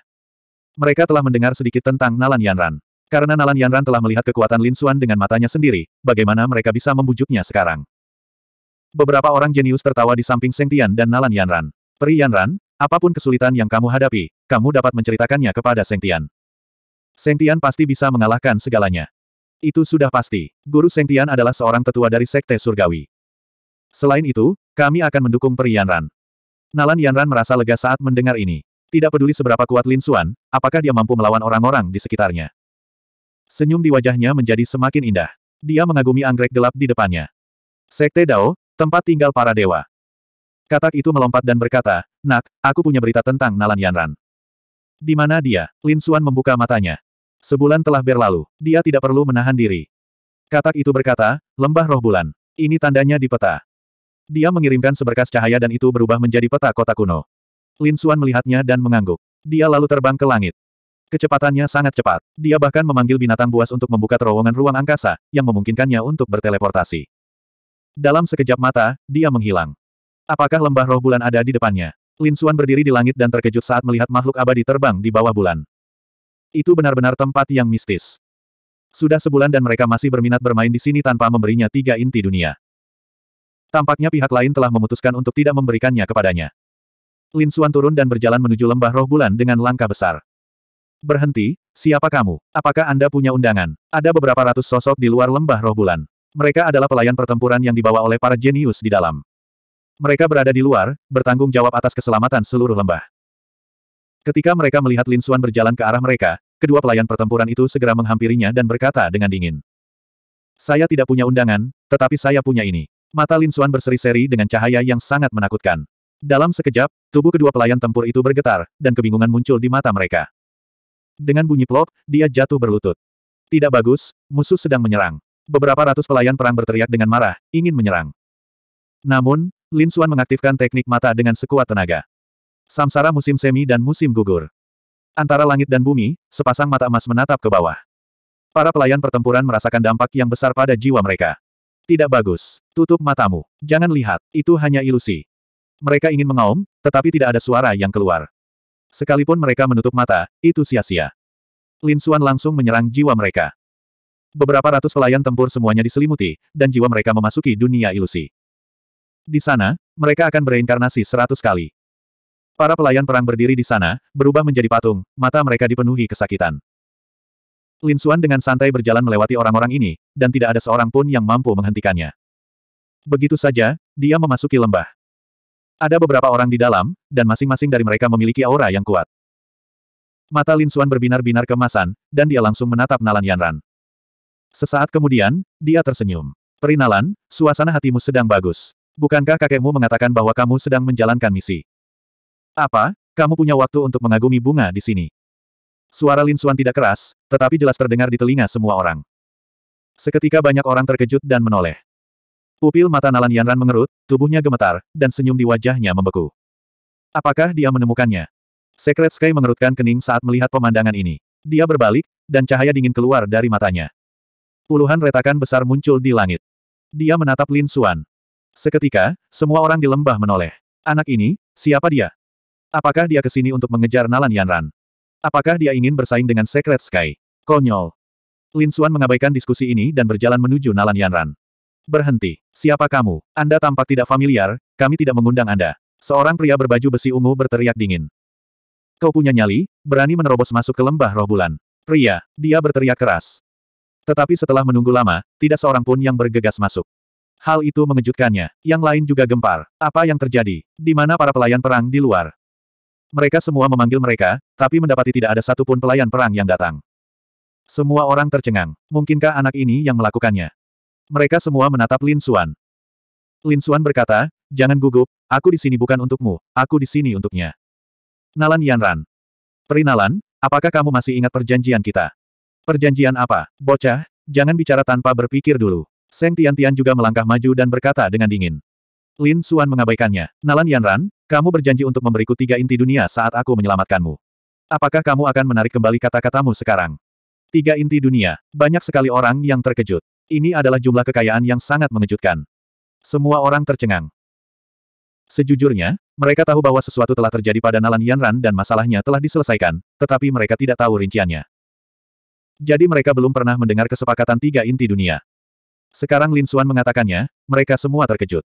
Mereka telah mendengar sedikit tentang Nalan Yanran. Karena Nalan Yanran telah melihat kekuatan Lin Xuan dengan matanya sendiri, bagaimana mereka bisa membujuknya sekarang? Beberapa orang jenius tertawa di samping Seng Tian dan Nalan Yanran. Peri Yanran, apapun kesulitan yang kamu hadapi, kamu dapat menceritakannya kepada Seng Tian. Seng Tian pasti bisa mengalahkan segalanya. Itu sudah pasti. Guru Seng Tian adalah seorang tetua dari Sekte Surgawi. Selain itu, kami akan mendukung Peri Yanran. Nalan Yanran merasa lega saat mendengar ini. Tidak peduli seberapa kuat Lin Xuan, apakah dia mampu melawan orang-orang di sekitarnya. Senyum di wajahnya menjadi semakin indah. Dia mengagumi anggrek gelap di depannya. Sekte Dao, Tempat tinggal para dewa. Katak itu melompat dan berkata, Nak, aku punya berita tentang Nalan Yanran. Di mana dia? Lin Xuan membuka matanya. Sebulan telah berlalu, dia tidak perlu menahan diri. Katak itu berkata, lembah roh bulan. Ini tandanya di peta. Dia mengirimkan seberkas cahaya dan itu berubah menjadi peta kota kuno. Lin Xuan melihatnya dan mengangguk. Dia lalu terbang ke langit. Kecepatannya sangat cepat. Dia bahkan memanggil binatang buas untuk membuka terowongan ruang angkasa, yang memungkinkannya untuk berteleportasi. Dalam sekejap mata, dia menghilang. Apakah lembah roh bulan ada di depannya? Lin Suan berdiri di langit dan terkejut saat melihat makhluk abadi terbang di bawah bulan. Itu benar-benar tempat yang mistis. Sudah sebulan dan mereka masih berminat bermain di sini tanpa memberinya tiga inti dunia. Tampaknya pihak lain telah memutuskan untuk tidak memberikannya kepadanya. Lin Suan turun dan berjalan menuju lembah roh bulan dengan langkah besar. Berhenti, siapa kamu? Apakah Anda punya undangan? Ada beberapa ratus sosok di luar lembah roh bulan. Mereka adalah pelayan pertempuran yang dibawa oleh para jenius di dalam. Mereka berada di luar, bertanggung jawab atas keselamatan seluruh lembah. Ketika mereka melihat Lin Xuan berjalan ke arah mereka, kedua pelayan pertempuran itu segera menghampirinya dan berkata dengan dingin. Saya tidak punya undangan, tetapi saya punya ini. Mata Lin Xuan berseri-seri dengan cahaya yang sangat menakutkan. Dalam sekejap, tubuh kedua pelayan tempur itu bergetar, dan kebingungan muncul di mata mereka. Dengan bunyi plop, dia jatuh berlutut. Tidak bagus, musuh sedang menyerang. Beberapa ratus pelayan perang berteriak dengan marah, ingin menyerang. Namun, Lin Xuan mengaktifkan teknik mata dengan sekuat tenaga. Samsara musim semi dan musim gugur. Antara langit dan bumi, sepasang mata emas menatap ke bawah. Para pelayan pertempuran merasakan dampak yang besar pada jiwa mereka. Tidak bagus. Tutup matamu. Jangan lihat. Itu hanya ilusi. Mereka ingin mengaum, tetapi tidak ada suara yang keluar. Sekalipun mereka menutup mata, itu sia-sia. Lin Xuan langsung menyerang jiwa mereka beberapa ratus pelayan tempur semuanya diselimuti, dan jiwa mereka memasuki dunia ilusi. Di sana, mereka akan bereinkarnasi seratus kali. Para pelayan perang berdiri di sana, berubah menjadi patung, mata mereka dipenuhi kesakitan. Lin Xuan dengan santai berjalan melewati orang-orang ini, dan tidak ada seorang pun yang mampu menghentikannya. Begitu saja, dia memasuki lembah. Ada beberapa orang di dalam, dan masing-masing dari mereka memiliki aura yang kuat. Mata Lin Xuan berbinar-binar kemasan, dan dia langsung menatap Nalan Yanran. Sesaat kemudian, dia tersenyum. Perinalan, suasana hatimu sedang bagus. Bukankah kakekmu mengatakan bahwa kamu sedang menjalankan misi? Apa? Kamu punya waktu untuk mengagumi bunga di sini. Suara Lin Xuan tidak keras, tetapi jelas terdengar di telinga semua orang. Seketika banyak orang terkejut dan menoleh. Pupil mata Nalan Yanran mengerut, tubuhnya gemetar, dan senyum di wajahnya membeku. Apakah dia menemukannya? Secret Sky mengerutkan kening saat melihat pemandangan ini. Dia berbalik, dan cahaya dingin keluar dari matanya. Puluhan retakan besar muncul di langit. Dia menatap Lin Suan. Seketika, semua orang di lembah menoleh. Anak ini, siapa dia? Apakah dia kesini untuk mengejar Nalan Yanran? Apakah dia ingin bersaing dengan Secret Sky? Konyol. Lin Suan mengabaikan diskusi ini dan berjalan menuju Nalan Yanran. Berhenti. Siapa kamu? Anda tampak tidak familiar, kami tidak mengundang Anda. Seorang pria berbaju besi ungu berteriak dingin. Kau punya nyali, berani menerobos masuk ke lembah roh bulan. Pria, dia berteriak keras. Tetapi setelah menunggu lama, tidak seorang pun yang bergegas masuk. Hal itu mengejutkannya. Yang lain juga gempar. Apa yang terjadi? Di mana para pelayan perang di luar? Mereka semua memanggil mereka, tapi mendapati tidak ada satupun pelayan perang yang datang. Semua orang tercengang. Mungkinkah anak ini yang melakukannya? Mereka semua menatap Lin Xuan. Lin Xuan berkata, Jangan gugup, aku di sini bukan untukmu, aku di sini untuknya. Nalan Yanran. Perinalan, apakah kamu masih ingat perjanjian kita? Perjanjian apa? Bocah, jangan bicara tanpa berpikir dulu. Seng tian Tian juga melangkah maju dan berkata dengan dingin. Lin Suan mengabaikannya. Nalan Yanran, kamu berjanji untuk memberiku tiga inti dunia saat aku menyelamatkanmu. Apakah kamu akan menarik kembali kata-katamu sekarang? Tiga inti dunia. Banyak sekali orang yang terkejut. Ini adalah jumlah kekayaan yang sangat mengejutkan. Semua orang tercengang. Sejujurnya, mereka tahu bahwa sesuatu telah terjadi pada Nalan Yanran dan masalahnya telah diselesaikan, tetapi mereka tidak tahu rinciannya. Jadi mereka belum pernah mendengar kesepakatan tiga inti dunia. Sekarang Lin Suan mengatakannya, mereka semua terkejut.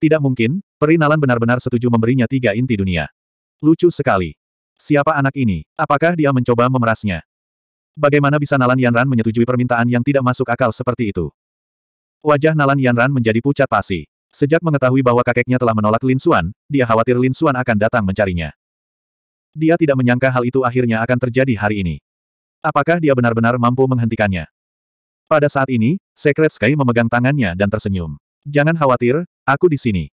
Tidak mungkin, Perinalan benar-benar setuju memberinya tiga inti dunia. Lucu sekali. Siapa anak ini? Apakah dia mencoba memerasnya? Bagaimana bisa Nalan Yanran menyetujui permintaan yang tidak masuk akal seperti itu? Wajah Nalan Yanran menjadi pucat pasi. Sejak mengetahui bahwa kakeknya telah menolak Lin Suan, dia khawatir Lin Suan akan datang mencarinya. Dia tidak menyangka hal itu akhirnya akan terjadi hari ini. Apakah dia benar-benar mampu menghentikannya? Pada saat ini, Secret Sky memegang tangannya dan tersenyum. Jangan khawatir, aku di sini.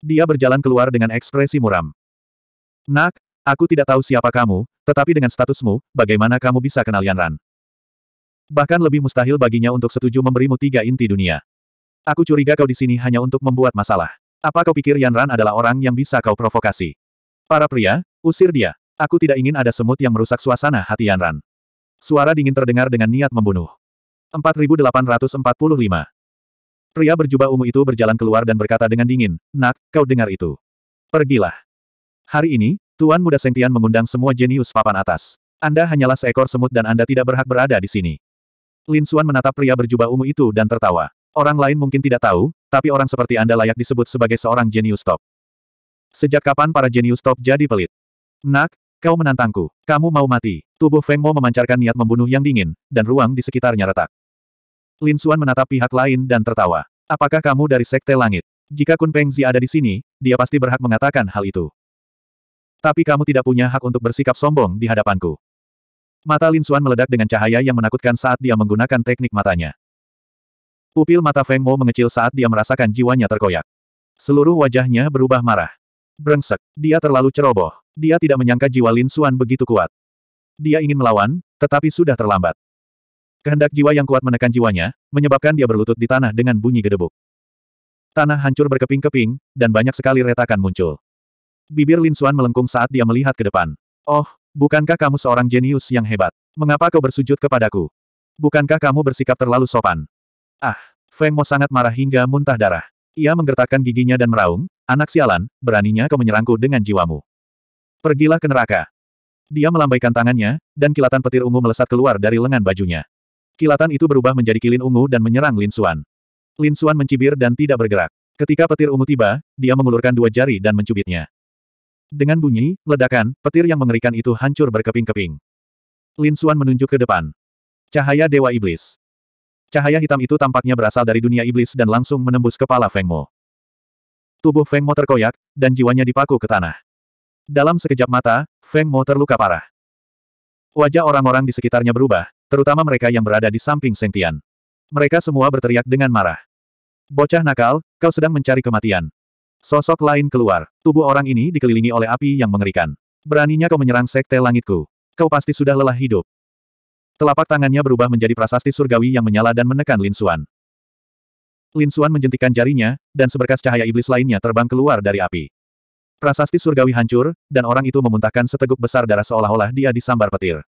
Dia berjalan keluar dengan ekspresi muram. Nak, aku tidak tahu siapa kamu, tetapi dengan statusmu, bagaimana kamu bisa kenal Yan Ran? Bahkan lebih mustahil baginya untuk setuju memberimu tiga inti dunia. Aku curiga kau di sini hanya untuk membuat masalah. Apa kau pikir Yan Ran adalah orang yang bisa kau provokasi? Para pria, usir dia. Aku tidak ingin ada semut yang merusak suasana hati Yan Ran. Suara dingin terdengar dengan niat membunuh. 4845. Pria berjubah ungu itu berjalan keluar dan berkata dengan dingin, Nak, kau dengar itu. Pergilah. Hari ini, Tuan Muda Sengtian mengundang semua jenius papan atas. Anda hanyalah seekor semut dan Anda tidak berhak berada di sini. Lin Xuan menatap pria berjubah ungu itu dan tertawa. Orang lain mungkin tidak tahu, tapi orang seperti Anda layak disebut sebagai seorang jenius top. Sejak kapan para jenius top jadi pelit? Nak, Kau menantangku. Kamu mau mati. Tubuh Feng Mo memancarkan niat membunuh yang dingin, dan ruang di sekitarnya retak. Lin Xuan menatap pihak lain dan tertawa. Apakah kamu dari Sekte Langit? Jika Kun Peng Zi ada di sini, dia pasti berhak mengatakan hal itu. Tapi kamu tidak punya hak untuk bersikap sombong di hadapanku. Mata Lin Xuan meledak dengan cahaya yang menakutkan saat dia menggunakan teknik matanya. Pupil mata Feng Mo mengecil saat dia merasakan jiwanya terkoyak. Seluruh wajahnya berubah marah. Brengsek, dia terlalu ceroboh. Dia tidak menyangka jiwa Lin Suan begitu kuat. Dia ingin melawan, tetapi sudah terlambat. Kehendak jiwa yang kuat menekan jiwanya, menyebabkan dia berlutut di tanah dengan bunyi gedebuk. Tanah hancur berkeping-keping, dan banyak sekali retakan muncul. Bibir Lin Suan melengkung saat dia melihat ke depan. Oh, bukankah kamu seorang jenius yang hebat? Mengapa kau bersujud kepadaku? Bukankah kamu bersikap terlalu sopan? Ah, Feng Mo sangat marah hingga muntah darah. Ia menggertakkan giginya dan meraung, anak sialan, beraninya kau menyerangku dengan jiwamu. Pergilah ke neraka. Dia melambaikan tangannya, dan kilatan petir ungu melesat keluar dari lengan bajunya. Kilatan itu berubah menjadi kilin ungu dan menyerang Lin Suan. Lin Suan mencibir dan tidak bergerak. Ketika petir ungu tiba, dia mengulurkan dua jari dan mencubitnya. Dengan bunyi, ledakan, petir yang mengerikan itu hancur berkeping-keping. Lin Suan menunjuk ke depan. Cahaya Dewa Iblis. Cahaya hitam itu tampaknya berasal dari dunia iblis dan langsung menembus kepala Feng Mo. Tubuh Feng Mo terkoyak, dan jiwanya dipaku ke tanah. Dalam sekejap mata, Feng Mo terluka parah. Wajah orang-orang di sekitarnya berubah, terutama mereka yang berada di samping Seng Tian. Mereka semua berteriak dengan marah. Bocah nakal, kau sedang mencari kematian. Sosok lain keluar. Tubuh orang ini dikelilingi oleh api yang mengerikan. Beraninya kau menyerang sekte langitku. Kau pasti sudah lelah hidup. Telapak tangannya berubah menjadi prasasti surgawi yang menyala dan menekan Lin Xuan. Lin Xuan menjentikan jarinya, dan seberkas cahaya iblis lainnya terbang keluar dari api. Prasasti surgawi hancur, dan orang itu memuntahkan seteguk besar darah seolah-olah dia disambar petir.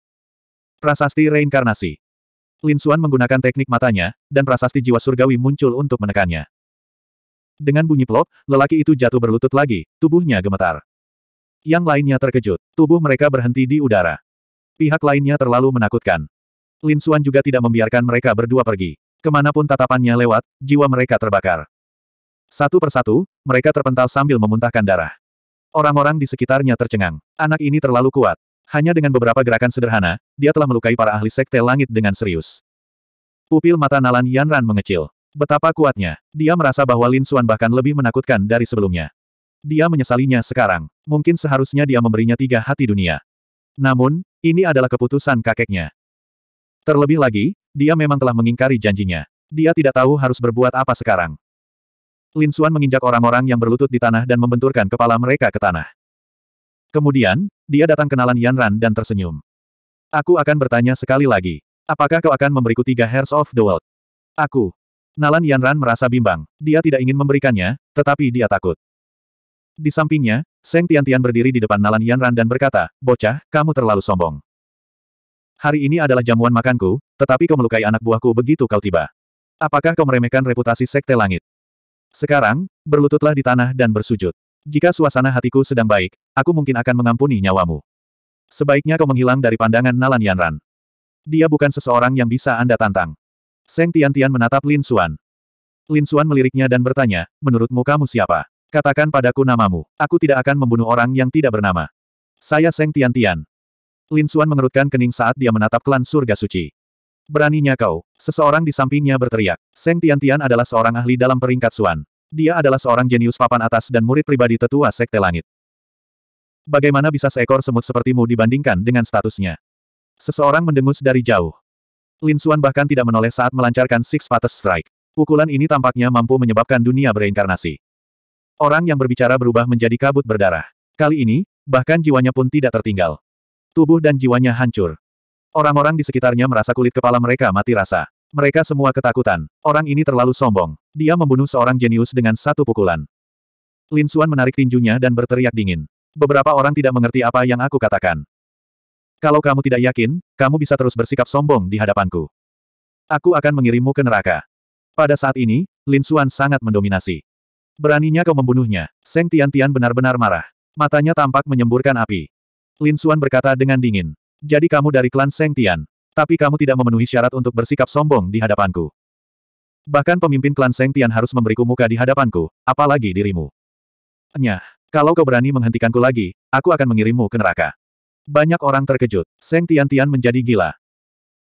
Prasasti reinkarnasi. Lin Xuan menggunakan teknik matanya, dan prasasti jiwa surgawi muncul untuk menekannya. Dengan bunyi plop, lelaki itu jatuh berlutut lagi, tubuhnya gemetar. Yang lainnya terkejut, tubuh mereka berhenti di udara. Pihak lainnya terlalu menakutkan. Lin Xuan juga tidak membiarkan mereka berdua pergi. Kemanapun tatapannya lewat, jiwa mereka terbakar. Satu persatu, mereka terpental sambil memuntahkan darah. Orang-orang di sekitarnya tercengang. Anak ini terlalu kuat. Hanya dengan beberapa gerakan sederhana, dia telah melukai para ahli sekte langit dengan serius. Pupil mata Nalan Yanran mengecil. Betapa kuatnya. Dia merasa bahwa Lin Xuan bahkan lebih menakutkan dari sebelumnya. Dia menyesalinya sekarang. Mungkin seharusnya dia memberinya tiga hati dunia. Namun, ini adalah keputusan kakeknya. Terlebih lagi, dia memang telah mengingkari janjinya. Dia tidak tahu harus berbuat apa sekarang. Lin Suan menginjak orang-orang yang berlutut di tanah dan membenturkan kepala mereka ke tanah. Kemudian, dia datang kenalan Yan Ran dan tersenyum. Aku akan bertanya sekali lagi. Apakah kau akan memberiku tiga hairs of the world? Aku. Nalan Yan Ran merasa bimbang. Dia tidak ingin memberikannya, tetapi dia takut. Di sampingnya, Seng tian Tian berdiri di depan Nalan Yanran dan berkata, Bocah, kamu terlalu sombong. Hari ini adalah jamuan makanku, tetapi kau melukai anak buahku begitu kau tiba. Apakah kau meremehkan reputasi Sekte Langit? Sekarang, berlututlah di tanah dan bersujud. Jika suasana hatiku sedang baik, aku mungkin akan mengampuni nyawamu. Sebaiknya kau menghilang dari pandangan Nalan Yanran. Dia bukan seseorang yang bisa Anda tantang. Seng Tian-Tian menatap Lin Xuan. Lin Xuan meliriknya dan bertanya, menurutmu kamu siapa? Katakan padaku namamu, aku tidak akan membunuh orang yang tidak bernama. Saya Seng Tian-Tian. Lin Xuan mengerutkan kening saat dia menatap klan surga suci. Beraninya kau, seseorang di sampingnya berteriak. Seng Tian adalah seorang ahli dalam peringkat Suan. Dia adalah seorang jenius papan atas dan murid pribadi tetua Sekte Langit. Bagaimana bisa seekor semut sepertimu dibandingkan dengan statusnya? Seseorang mendengus dari jauh. Lin Suan bahkan tidak menoleh saat melancarkan Six Pates Strike. Pukulan ini tampaknya mampu menyebabkan dunia bereinkarnasi. Orang yang berbicara berubah menjadi kabut berdarah. Kali ini, bahkan jiwanya pun tidak tertinggal. Tubuh dan jiwanya hancur. Orang-orang di sekitarnya merasa kulit kepala mereka mati rasa. Mereka semua ketakutan. Orang ini terlalu sombong. Dia membunuh seorang jenius dengan satu pukulan. Lin Xuan menarik tinjunya dan berteriak dingin. Beberapa orang tidak mengerti apa yang aku katakan. Kalau kamu tidak yakin, kamu bisa terus bersikap sombong di hadapanku. Aku akan mengirimmu ke neraka. Pada saat ini, Lin Xuan sangat mendominasi. Beraninya kau membunuhnya. Seng Tian Tian benar-benar marah. Matanya tampak menyemburkan api. Lin Xuan berkata dengan dingin. Jadi kamu dari klan Seng Tian. Tapi kamu tidak memenuhi syarat untuk bersikap sombong di hadapanku. Bahkan pemimpin klan Seng Tian harus memberiku muka di hadapanku, apalagi dirimu. Nyah, kalau kau berani menghentikanku lagi, aku akan mengirimmu ke neraka. Banyak orang terkejut, Seng Tian Tian menjadi gila.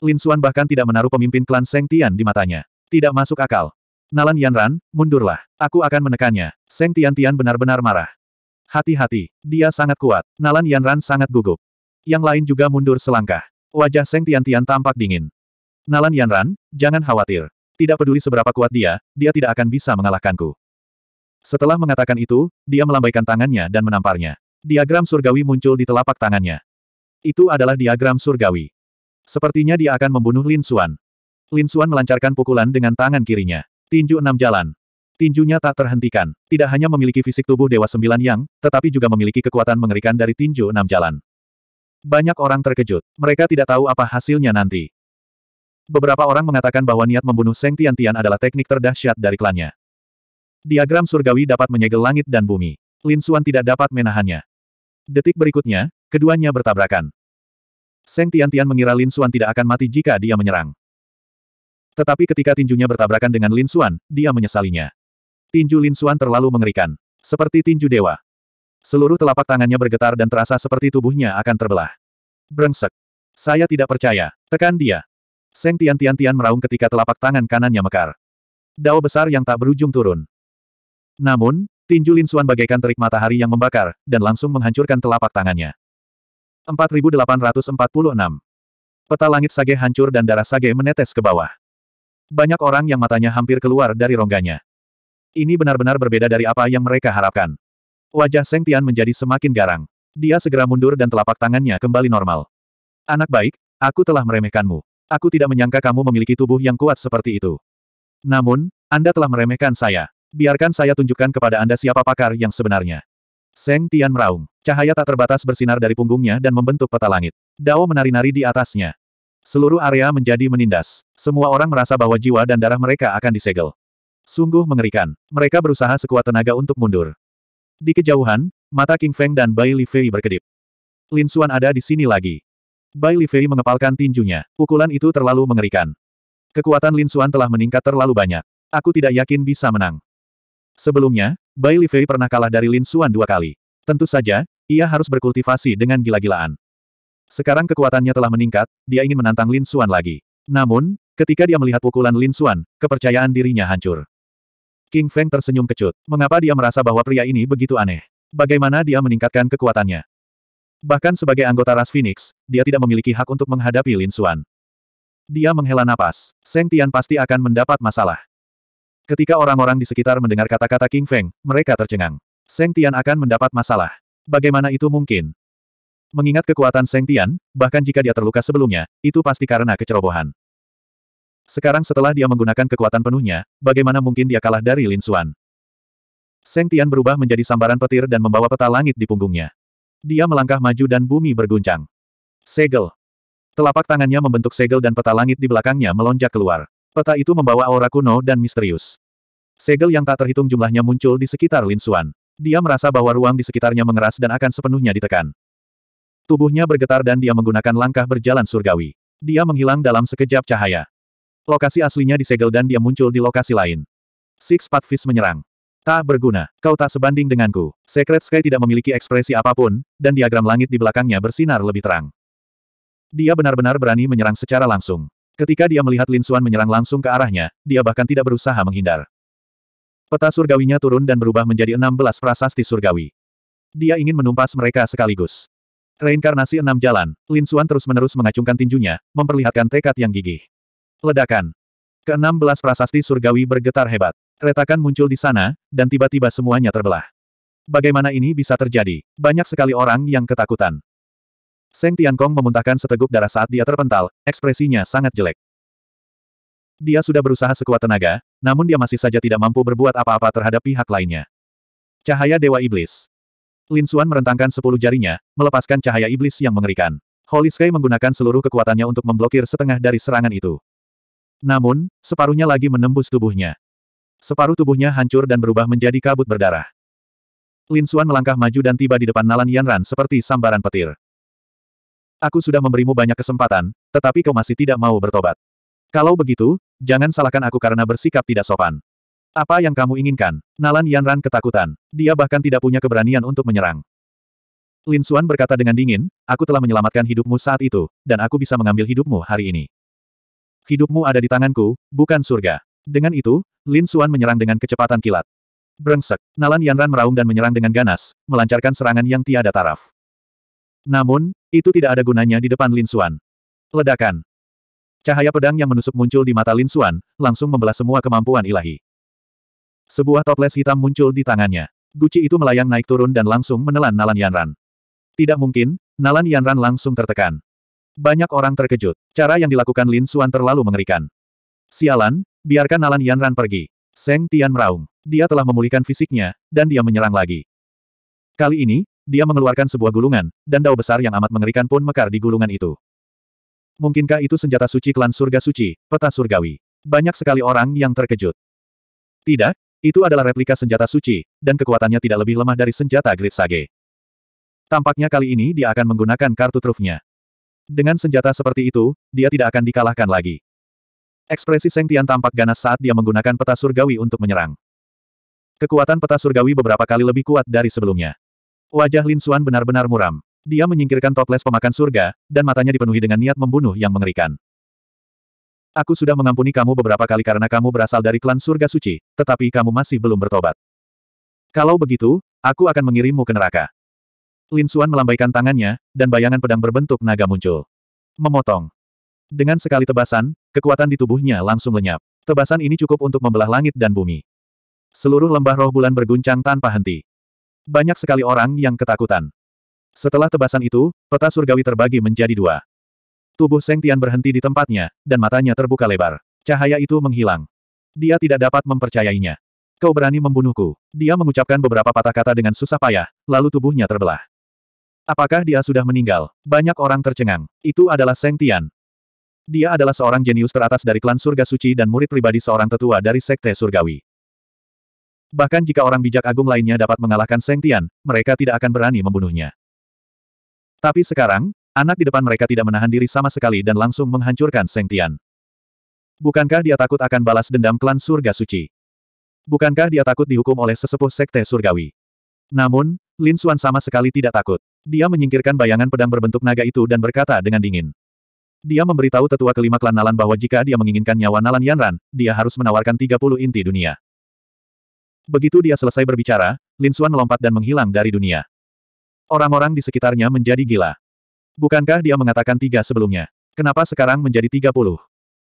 Lin Xuan bahkan tidak menaruh pemimpin klan Seng Tian di matanya. Tidak masuk akal. Nalan Yanran, mundurlah. Aku akan menekannya. Seng Tian Tian benar-benar marah. Hati-hati, dia sangat kuat. Nalan Yanran sangat gugup. Yang lain juga mundur selangkah. Wajah Seng Tian-Tian tampak dingin. Nalan Yanran, jangan khawatir. Tidak peduli seberapa kuat dia, dia tidak akan bisa mengalahkanku. Setelah mengatakan itu, dia melambaikan tangannya dan menamparnya. Diagram surgawi muncul di telapak tangannya. Itu adalah diagram surgawi. Sepertinya dia akan membunuh Lin Xuan. Lin Xuan melancarkan pukulan dengan tangan kirinya. Tinju enam jalan. Tinjunya tak terhentikan. Tidak hanya memiliki fisik tubuh Dewa Sembilan Yang, tetapi juga memiliki kekuatan mengerikan dari tinju enam jalan. Banyak orang terkejut. Mereka tidak tahu apa hasilnya nanti. Beberapa orang mengatakan bahwa niat membunuh Seng Tian adalah teknik terdahsyat dari klannya. Diagram surgawi dapat menyegel langit dan bumi. Lin Xuan tidak dapat menahannya. Detik berikutnya, keduanya bertabrakan. Seng Tian mengira Lin Xuan tidak akan mati jika dia menyerang. Tetapi ketika tinjunya bertabrakan dengan Lin Xuan, dia menyesalinya. Tinju Lin Xuan terlalu mengerikan. Seperti tinju dewa. Seluruh telapak tangannya bergetar dan terasa seperti tubuhnya akan terbelah. Brengsek. Saya tidak percaya. Tekan dia. Seng Tian Tian Tian meraung ketika telapak tangan kanannya mekar. Dao besar yang tak berujung turun. Namun, tinju Lin Xuan bagaikan terik matahari yang membakar, dan langsung menghancurkan telapak tangannya. 4846. Peta langit Sage hancur dan darah Sage menetes ke bawah. Banyak orang yang matanya hampir keluar dari rongganya. Ini benar-benar berbeda dari apa yang mereka harapkan. Wajah Seng Tian menjadi semakin garang. Dia segera mundur dan telapak tangannya kembali normal. Anak baik, aku telah meremehkanmu. Aku tidak menyangka kamu memiliki tubuh yang kuat seperti itu. Namun, Anda telah meremehkan saya. Biarkan saya tunjukkan kepada Anda siapa pakar yang sebenarnya. Seng Tian meraung. Cahaya tak terbatas bersinar dari punggungnya dan membentuk peta langit. Dao menari-nari di atasnya. Seluruh area menjadi menindas. Semua orang merasa bahwa jiwa dan darah mereka akan disegel. Sungguh mengerikan. Mereka berusaha sekuat tenaga untuk mundur. Di kejauhan, mata King Feng dan Bai Li Fei berkedip. Lin Xuan ada di sini lagi. Bai Li Fei mengepalkan tinjunya. Pukulan itu terlalu mengerikan. Kekuatan Lin Xuan telah meningkat terlalu banyak. Aku tidak yakin bisa menang. Sebelumnya, Bai Li Fei pernah kalah dari Lin Xuan dua kali. Tentu saja, ia harus berkultivasi dengan gila-gilaan. Sekarang kekuatannya telah meningkat, dia ingin menantang Lin Xuan lagi. Namun, ketika dia melihat pukulan Lin Xuan, kepercayaan dirinya hancur. King Feng tersenyum kecut. Mengapa dia merasa bahwa pria ini begitu aneh? Bagaimana dia meningkatkan kekuatannya? Bahkan sebagai anggota ras Phoenix, dia tidak memiliki hak untuk menghadapi Lin Xuan. Dia menghela napas. Seng Tian pasti akan mendapat masalah. Ketika orang-orang di sekitar mendengar kata-kata King Feng, mereka tercengang. Seng Tian akan mendapat masalah. Bagaimana itu mungkin? Mengingat kekuatan Seng Tian, bahkan jika dia terluka sebelumnya, itu pasti karena kecerobohan. Sekarang setelah dia menggunakan kekuatan penuhnya, bagaimana mungkin dia kalah dari Lin Xuan? Seng Tian berubah menjadi sambaran petir dan membawa peta langit di punggungnya. Dia melangkah maju dan bumi berguncang. Segel. Telapak tangannya membentuk segel dan peta langit di belakangnya melonjak keluar. Peta itu membawa aura kuno dan misterius. Segel yang tak terhitung jumlahnya muncul di sekitar Lin Xuan. Dia merasa bahwa ruang di sekitarnya mengeras dan akan sepenuhnya ditekan. Tubuhnya bergetar dan dia menggunakan langkah berjalan surgawi. Dia menghilang dalam sekejap cahaya. Lokasi aslinya disegel dan dia muncul di lokasi lain. Six Path Fish menyerang. Tak berguna, kau tak sebanding denganku. Secret Sky tidak memiliki ekspresi apapun, dan diagram langit di belakangnya bersinar lebih terang. Dia benar-benar berani menyerang secara langsung. Ketika dia melihat Lin Xuan menyerang langsung ke arahnya, dia bahkan tidak berusaha menghindar. Peta surgawinya turun dan berubah menjadi 16 prasasti surgawi. Dia ingin menumpas mereka sekaligus. Reinkarnasi enam jalan, Lin Xuan terus-menerus mengacungkan tinjunya, memperlihatkan tekad yang gigih. Ledakan. Ke-16 prasasti surgawi bergetar hebat. Retakan muncul di sana, dan tiba-tiba semuanya terbelah. Bagaimana ini bisa terjadi? Banyak sekali orang yang ketakutan. Seng Tiankong memuntahkan seteguk darah saat dia terpental, ekspresinya sangat jelek. Dia sudah berusaha sekuat tenaga, namun dia masih saja tidak mampu berbuat apa-apa terhadap pihak lainnya. Cahaya Dewa Iblis. Lin Xuan merentangkan sepuluh jarinya, melepaskan cahaya iblis yang mengerikan. Holy Sky menggunakan seluruh kekuatannya untuk memblokir setengah dari serangan itu. Namun, separuhnya lagi menembus tubuhnya. Separuh tubuhnya hancur dan berubah menjadi kabut berdarah. Lin Xuan melangkah maju dan tiba di depan Nalan Yanran seperti sambaran petir. Aku sudah memberimu banyak kesempatan, tetapi kau masih tidak mau bertobat. Kalau begitu, jangan salahkan aku karena bersikap tidak sopan. Apa yang kamu inginkan? Nalan Yanran ketakutan. Dia bahkan tidak punya keberanian untuk menyerang. Lin Xuan berkata dengan dingin, aku telah menyelamatkan hidupmu saat itu, dan aku bisa mengambil hidupmu hari ini hidupmu ada di tanganku, bukan surga. Dengan itu, Lin Xuan menyerang dengan kecepatan kilat. Brengsek, Nalan Yanran meraung dan menyerang dengan ganas, melancarkan serangan yang tiada taraf. Namun, itu tidak ada gunanya di depan Lin Xuan. Ledakan. Cahaya pedang yang menusuk muncul di mata Lin Xuan, langsung membelah semua kemampuan ilahi. Sebuah toples hitam muncul di tangannya. Guci itu melayang naik turun dan langsung menelan Nalan Yanran. Tidak mungkin, Nalan Yanran langsung tertekan. Banyak orang terkejut. Cara yang dilakukan Lin Xuan terlalu mengerikan. Sialan, biarkan Alan Yanran pergi. Seng Tian meraung. Dia telah memulihkan fisiknya, dan dia menyerang lagi. Kali ini, dia mengeluarkan sebuah gulungan, dan dao besar yang amat mengerikan pun mekar di gulungan itu. Mungkinkah itu senjata suci klan surga suci, peta surgawi? Banyak sekali orang yang terkejut. Tidak, itu adalah replika senjata suci, dan kekuatannya tidak lebih lemah dari senjata Grid Sage. Tampaknya kali ini dia akan menggunakan kartu trufnya. Dengan senjata seperti itu, dia tidak akan dikalahkan lagi. Ekspresi Seng Tian tampak ganas saat dia menggunakan peta surgawi untuk menyerang. Kekuatan peta surgawi beberapa kali lebih kuat dari sebelumnya. Wajah Lin Xuan benar-benar muram. Dia menyingkirkan toples pemakan surga, dan matanya dipenuhi dengan niat membunuh yang mengerikan. Aku sudah mengampuni kamu beberapa kali karena kamu berasal dari klan surga suci, tetapi kamu masih belum bertobat. Kalau begitu, aku akan mengirimmu ke neraka. Lin Suan melambaikan tangannya, dan bayangan pedang berbentuk naga muncul. Memotong. Dengan sekali tebasan, kekuatan di tubuhnya langsung lenyap. Tebasan ini cukup untuk membelah langit dan bumi. Seluruh lembah roh bulan berguncang tanpa henti. Banyak sekali orang yang ketakutan. Setelah tebasan itu, peta surgawi terbagi menjadi dua. Tubuh Seng Tian berhenti di tempatnya, dan matanya terbuka lebar. Cahaya itu menghilang. Dia tidak dapat mempercayainya. Kau berani membunuhku. Dia mengucapkan beberapa patah kata dengan susah payah, lalu tubuhnya terbelah. Apakah dia sudah meninggal? Banyak orang tercengang. Itu adalah Seng Tian. Dia adalah seorang jenius teratas dari klan surga suci dan murid pribadi seorang tetua dari sekte surgawi. Bahkan jika orang bijak agung lainnya dapat mengalahkan Seng Tian, mereka tidak akan berani membunuhnya. Tapi sekarang, anak di depan mereka tidak menahan diri sama sekali dan langsung menghancurkan Seng Tian. Bukankah dia takut akan balas dendam klan surga suci? Bukankah dia takut dihukum oleh sesepuh sekte surgawi? Namun, Lin Xuan sama sekali tidak takut. Dia menyingkirkan bayangan pedang berbentuk naga itu dan berkata dengan dingin. Dia memberitahu tetua kelima klan Nalan bahwa jika dia menginginkan nyawa Nalan Yanran, dia harus menawarkan 30 inti dunia. Begitu dia selesai berbicara, Lin Xuan melompat dan menghilang dari dunia. Orang-orang di sekitarnya menjadi gila. Bukankah dia mengatakan tiga sebelumnya? Kenapa sekarang menjadi 30?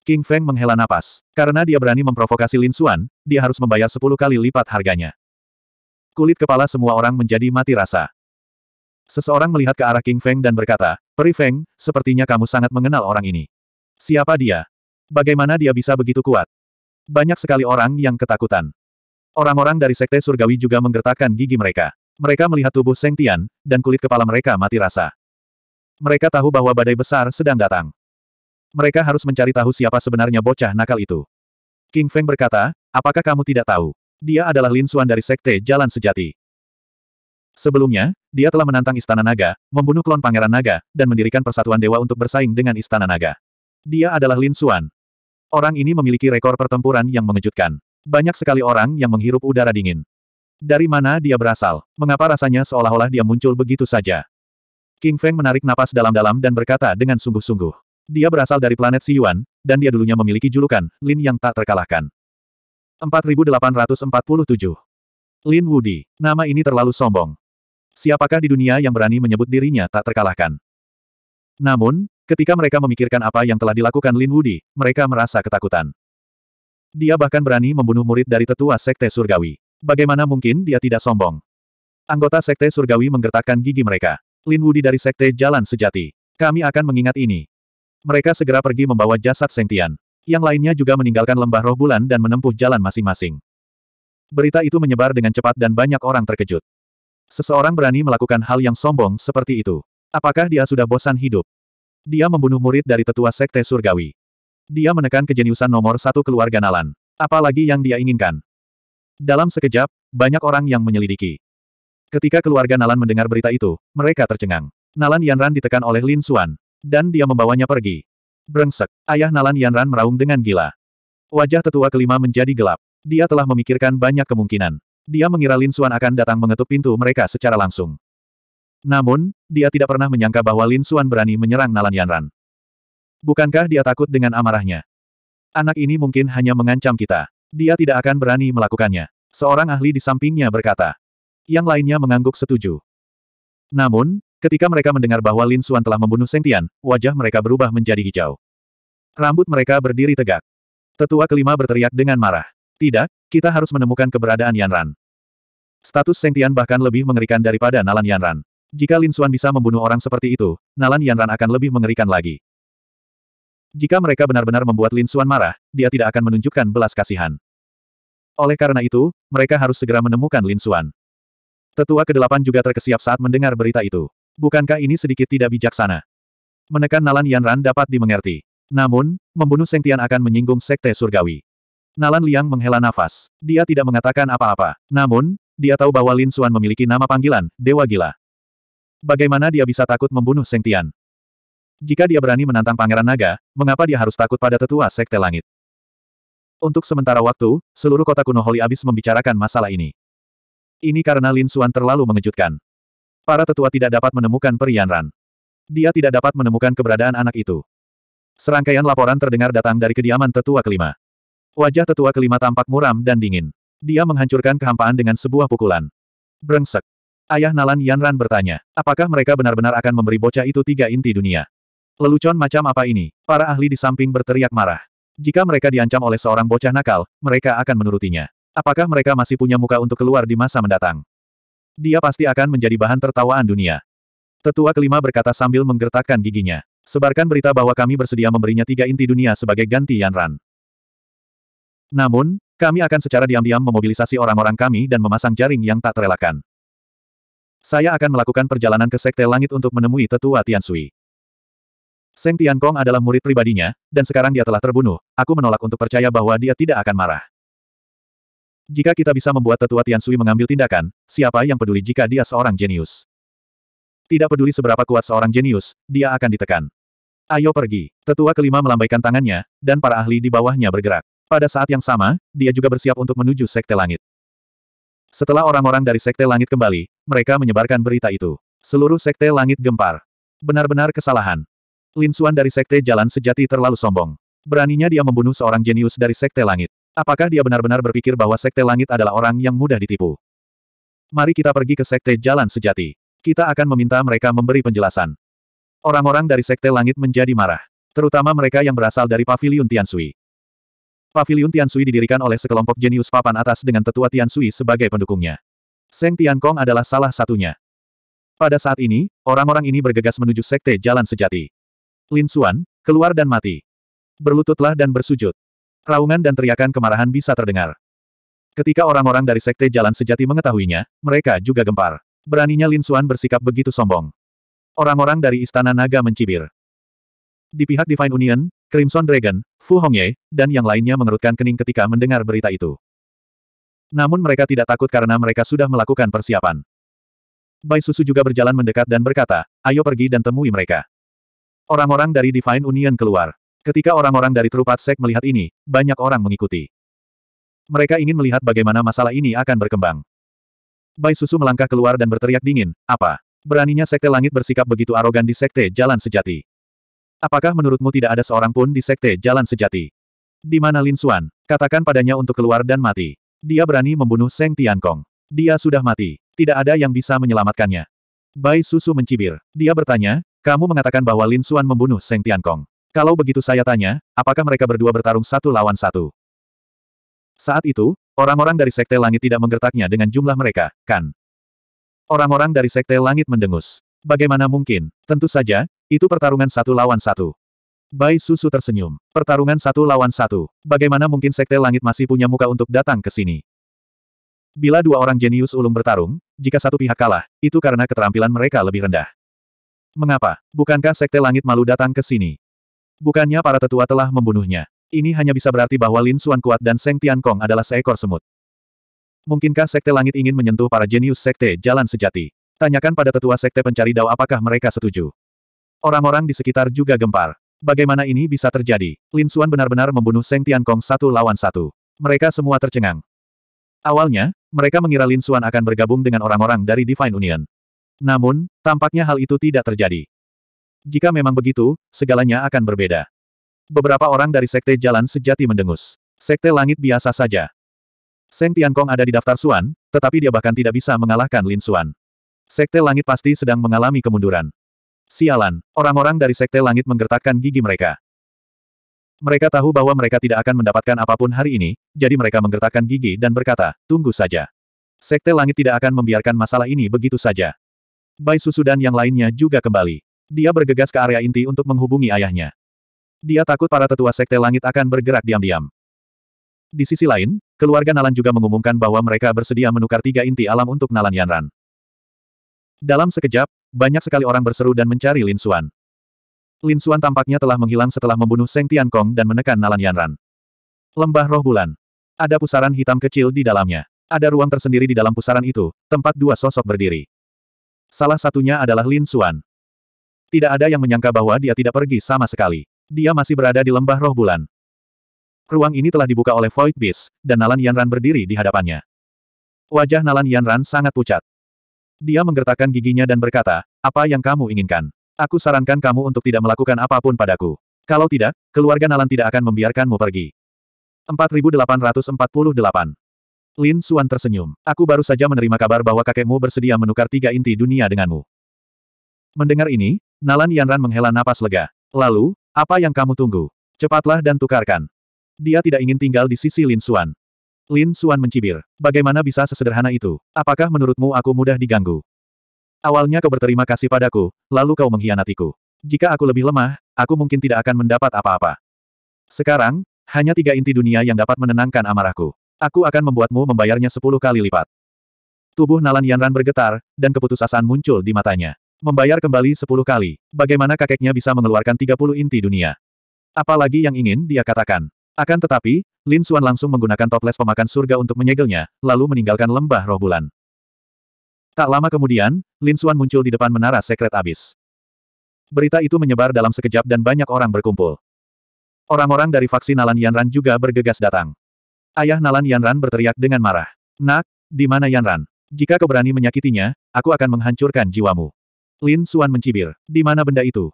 King Feng menghela napas. Karena dia berani memprovokasi Lin Xuan, dia harus membayar 10 kali lipat harganya. Kulit kepala semua orang menjadi mati rasa. Seseorang melihat ke arah King Feng dan berkata, Peri Feng, sepertinya kamu sangat mengenal orang ini. Siapa dia? Bagaimana dia bisa begitu kuat? Banyak sekali orang yang ketakutan. Orang-orang dari Sekte Surgawi juga menggertakkan gigi mereka. Mereka melihat tubuh Seng Tian, dan kulit kepala mereka mati rasa. Mereka tahu bahwa badai besar sedang datang. Mereka harus mencari tahu siapa sebenarnya bocah nakal itu. King Feng berkata, apakah kamu tidak tahu? Dia adalah Lin Xuan dari Sekte Jalan Sejati. Sebelumnya, dia telah menantang Istana Naga, membunuh klon Pangeran Naga, dan mendirikan persatuan dewa untuk bersaing dengan Istana Naga. Dia adalah Lin Xuan. Orang ini memiliki rekor pertempuran yang mengejutkan. Banyak sekali orang yang menghirup udara dingin. Dari mana dia berasal? Mengapa rasanya seolah-olah dia muncul begitu saja? King Feng menarik napas dalam-dalam dan berkata dengan sungguh-sungguh. Dia berasal dari planet Si Yuan, dan dia dulunya memiliki julukan, Lin yang tak terkalahkan. 4847 Lin Wudi. Nama ini terlalu sombong. Siapakah di dunia yang berani menyebut dirinya tak terkalahkan? Namun, ketika mereka memikirkan apa yang telah dilakukan Lin Wudi, mereka merasa ketakutan. Dia bahkan berani membunuh murid dari tetua Sekte Surgawi. Bagaimana mungkin dia tidak sombong? Anggota Sekte Surgawi menggertakkan gigi mereka. Lin Wudi dari Sekte Jalan Sejati. Kami akan mengingat ini. Mereka segera pergi membawa jasad Seng Tian. Yang lainnya juga meninggalkan lembah roh bulan dan menempuh jalan masing-masing. Berita itu menyebar dengan cepat dan banyak orang terkejut. Seseorang berani melakukan hal yang sombong seperti itu. Apakah dia sudah bosan hidup? Dia membunuh murid dari tetua sekte surgawi. Dia menekan kejeniusan nomor satu keluarga Nalan. Apalagi yang dia inginkan. Dalam sekejap, banyak orang yang menyelidiki. Ketika keluarga Nalan mendengar berita itu, mereka tercengang. Nalan Yanran ditekan oleh Lin Xuan. Dan dia membawanya pergi. Brengsek, ayah Nalan Yanran meraung dengan gila. Wajah tetua kelima menjadi gelap. Dia telah memikirkan banyak kemungkinan. Dia mengira Lin Xuan akan datang mengetuk pintu mereka secara langsung. Namun, dia tidak pernah menyangka bahwa Lin Xuan berani menyerang Nalan Yanran. Bukankah dia takut dengan amarahnya? Anak ini mungkin hanya mengancam kita. Dia tidak akan berani melakukannya. Seorang ahli di sampingnya berkata. Yang lainnya mengangguk setuju. Namun, ketika mereka mendengar bahwa Lin Xuan telah membunuh Seng Tian, wajah mereka berubah menjadi hijau. Rambut mereka berdiri tegak. Tetua kelima berteriak dengan marah. Tidak, kita harus menemukan keberadaan Yanran. Status Sengtian bahkan lebih mengerikan daripada Nalan Yanran. Jika Lin Xuan bisa membunuh orang seperti itu, Nalan Yanran akan lebih mengerikan lagi. Jika mereka benar-benar membuat Lin Xuan marah, dia tidak akan menunjukkan belas kasihan. Oleh karena itu, mereka harus segera menemukan Lin Xuan. Tetua kedelapan juga terkesiap saat mendengar berita itu. Bukankah ini sedikit tidak bijaksana? Menekan Nalan Yanran dapat dimengerti. Namun, membunuh Sengtian akan menyinggung Sekte Surgawi. Nalan Liang menghela nafas. Dia tidak mengatakan apa-apa. Namun, dia tahu bahwa Lin Xuan memiliki nama panggilan, Dewa Gila. Bagaimana dia bisa takut membunuh Seng Tian? Jika dia berani menantang Pangeran Naga, mengapa dia harus takut pada tetua Sekte Langit? Untuk sementara waktu, seluruh kota kuno Holy Abyss membicarakan masalah ini. Ini karena Lin Xuan terlalu mengejutkan. Para tetua tidak dapat menemukan Perian Ran. Dia tidak dapat menemukan keberadaan anak itu. Serangkaian laporan terdengar datang dari kediaman tetua kelima. Wajah tetua kelima tampak muram dan dingin. Dia menghancurkan kehampaan dengan sebuah pukulan. Brengsek. Ayah Nalan Yanran bertanya, apakah mereka benar-benar akan memberi bocah itu tiga inti dunia? Lelucon macam apa ini? Para ahli di samping berteriak marah. Jika mereka diancam oleh seorang bocah nakal, mereka akan menurutinya. Apakah mereka masih punya muka untuk keluar di masa mendatang? Dia pasti akan menjadi bahan tertawaan dunia. Tetua kelima berkata sambil menggertakkan giginya. Sebarkan berita bahwa kami bersedia memberinya tiga inti dunia sebagai ganti Yanran. Namun, kami akan secara diam-diam memobilisasi orang-orang kami dan memasang jaring yang tak terelakkan. Saya akan melakukan perjalanan ke Sekte Langit untuk menemui tetua Sui. Seng Tiankong adalah murid pribadinya, dan sekarang dia telah terbunuh, aku menolak untuk percaya bahwa dia tidak akan marah. Jika kita bisa membuat tetua Sui mengambil tindakan, siapa yang peduli jika dia seorang jenius? Tidak peduli seberapa kuat seorang jenius, dia akan ditekan. Ayo pergi. Tetua kelima melambaikan tangannya, dan para ahli di bawahnya bergerak. Pada saat yang sama, dia juga bersiap untuk menuju Sekte Langit. Setelah orang-orang dari Sekte Langit kembali, mereka menyebarkan berita itu. Seluruh Sekte Langit gempar. Benar-benar kesalahan. Lin Xuan dari Sekte Jalan Sejati terlalu sombong. Beraninya dia membunuh seorang jenius dari Sekte Langit. Apakah dia benar-benar berpikir bahwa Sekte Langit adalah orang yang mudah ditipu? Mari kita pergi ke Sekte Jalan Sejati. Kita akan meminta mereka memberi penjelasan. Orang-orang dari Sekte Langit menjadi marah. Terutama mereka yang berasal dari Paviliun Tiansui. Pavilion Tian Sui didirikan oleh sekelompok jenius papan atas dengan tetua Tian Sui sebagai pendukungnya. Seng Tiankong adalah salah satunya. Pada saat ini, orang-orang ini bergegas menuju sekte jalan sejati. Lin Xuan, keluar dan mati. Berlututlah dan bersujud. Raungan dan teriakan kemarahan bisa terdengar. Ketika orang-orang dari sekte jalan sejati mengetahuinya, mereka juga gempar. Beraninya Lin Xuan bersikap begitu sombong. Orang-orang dari Istana Naga mencibir. Di pihak Divine Union, Crimson Dragon, Fu Hongye, dan yang lainnya mengerutkan kening ketika mendengar berita itu. Namun mereka tidak takut karena mereka sudah melakukan persiapan. Bai Susu juga berjalan mendekat dan berkata, ayo pergi dan temui mereka. Orang-orang dari Divine Union keluar. Ketika orang-orang dari Trupat Sek melihat ini, banyak orang mengikuti. Mereka ingin melihat bagaimana masalah ini akan berkembang. Bai Susu melangkah keluar dan berteriak dingin, apa? Beraninya Sekte Langit bersikap begitu arogan di Sekte Jalan Sejati. Apakah menurutmu tidak ada seorang pun di Sekte Jalan Sejati? Di mana Lin Xuan? Katakan padanya untuk keluar dan mati. Dia berani membunuh Seng Tiankong. Dia sudah mati. Tidak ada yang bisa menyelamatkannya. Bai Susu mencibir. Dia bertanya, kamu mengatakan bahwa Lin Xuan membunuh Seng Tiankong. Kalau begitu saya tanya, apakah mereka berdua bertarung satu lawan satu? Saat itu, orang-orang dari Sekte Langit tidak menggertaknya dengan jumlah mereka, kan? Orang-orang dari Sekte Langit mendengus. Bagaimana mungkin? Tentu saja, itu pertarungan satu lawan satu. Bai Susu tersenyum. Pertarungan satu lawan satu. Bagaimana mungkin Sekte Langit masih punya muka untuk datang ke sini? Bila dua orang jenius ulung bertarung, jika satu pihak kalah, itu karena keterampilan mereka lebih rendah. Mengapa? Bukankah Sekte Langit malu datang ke sini? Bukannya para tetua telah membunuhnya. Ini hanya bisa berarti bahwa Lin Xuan kuat dan Seng Tian Kong adalah seekor semut. Mungkinkah Sekte Langit ingin menyentuh para jenius Sekte Jalan Sejati? Tanyakan pada tetua Sekte Pencari Dao apakah mereka setuju. Orang-orang di sekitar juga gempar. Bagaimana ini bisa terjadi? Lin Xuan benar-benar membunuh Seng Tiankong satu lawan satu. Mereka semua tercengang. Awalnya, mereka mengira Lin Xuan akan bergabung dengan orang-orang dari Divine Union. Namun, tampaknya hal itu tidak terjadi. Jika memang begitu, segalanya akan berbeda. Beberapa orang dari Sekte Jalan Sejati mendengus. Sekte Langit biasa saja. Seng Tiankong ada di daftar Xuan, tetapi dia bahkan tidak bisa mengalahkan Lin Xuan. Sekte Langit pasti sedang mengalami kemunduran. Sialan, orang-orang dari Sekte Langit menggertakkan gigi mereka. Mereka tahu bahwa mereka tidak akan mendapatkan apapun hari ini, jadi mereka menggertakkan gigi dan berkata, tunggu saja. Sekte Langit tidak akan membiarkan masalah ini begitu saja. Bai Susu dan yang lainnya juga kembali. Dia bergegas ke area inti untuk menghubungi ayahnya. Dia takut para tetua Sekte Langit akan bergerak diam-diam. Di sisi lain, keluarga Nalan juga mengumumkan bahwa mereka bersedia menukar tiga inti alam untuk Nalan Yanran. Dalam sekejap, banyak sekali orang berseru dan mencari Lin Xuan. Lin Xuan tampaknya telah menghilang setelah membunuh Seng Tiankong dan menekan Nalan Yanran. Lembah roh bulan. Ada pusaran hitam kecil di dalamnya. Ada ruang tersendiri di dalam pusaran itu, tempat dua sosok berdiri. Salah satunya adalah Lin Xuan. Tidak ada yang menyangka bahwa dia tidak pergi sama sekali. Dia masih berada di lembah roh bulan. Ruang ini telah dibuka oleh Void Beast, dan Nalan Yanran berdiri di hadapannya. Wajah Nalan Yanran sangat pucat. Dia menggertakkan giginya dan berkata, apa yang kamu inginkan? Aku sarankan kamu untuk tidak melakukan apapun padaku. Kalau tidak, keluarga Nalan tidak akan membiarkanmu pergi. 4848 Lin Suan tersenyum. Aku baru saja menerima kabar bahwa kakekmu bersedia menukar tiga inti dunia denganmu. Mendengar ini, Nalan Yanran menghela napas lega. Lalu, apa yang kamu tunggu? Cepatlah dan tukarkan. Dia tidak ingin tinggal di sisi Lin Suan. Lin Suan mencibir. Bagaimana bisa sesederhana itu? Apakah menurutmu aku mudah diganggu? Awalnya kau berterima kasih padaku, lalu kau mengkhianatiku. Jika aku lebih lemah, aku mungkin tidak akan mendapat apa-apa. Sekarang, hanya tiga inti dunia yang dapat menenangkan amarahku. Aku akan membuatmu membayarnya sepuluh kali lipat. Tubuh Nalan Yanran bergetar, dan keputusasaan muncul di matanya. Membayar kembali sepuluh kali. Bagaimana kakeknya bisa mengeluarkan tiga puluh inti dunia? Apalagi yang ingin dia katakan? Akan tetapi, Lin Xuan langsung menggunakan toples pemakan surga untuk menyegelnya, lalu meninggalkan lembah roh bulan. Tak lama kemudian, Lin Xuan muncul di depan menara sekret abis. Berita itu menyebar dalam sekejap dan banyak orang berkumpul. Orang-orang dari faksi Nalan Yanran juga bergegas datang. Ayah Nalan Yanran berteriak dengan marah. Nak, di mana Yanran? Jika kau berani menyakitinya, aku akan menghancurkan jiwamu. Lin Xuan mencibir. Di mana benda itu?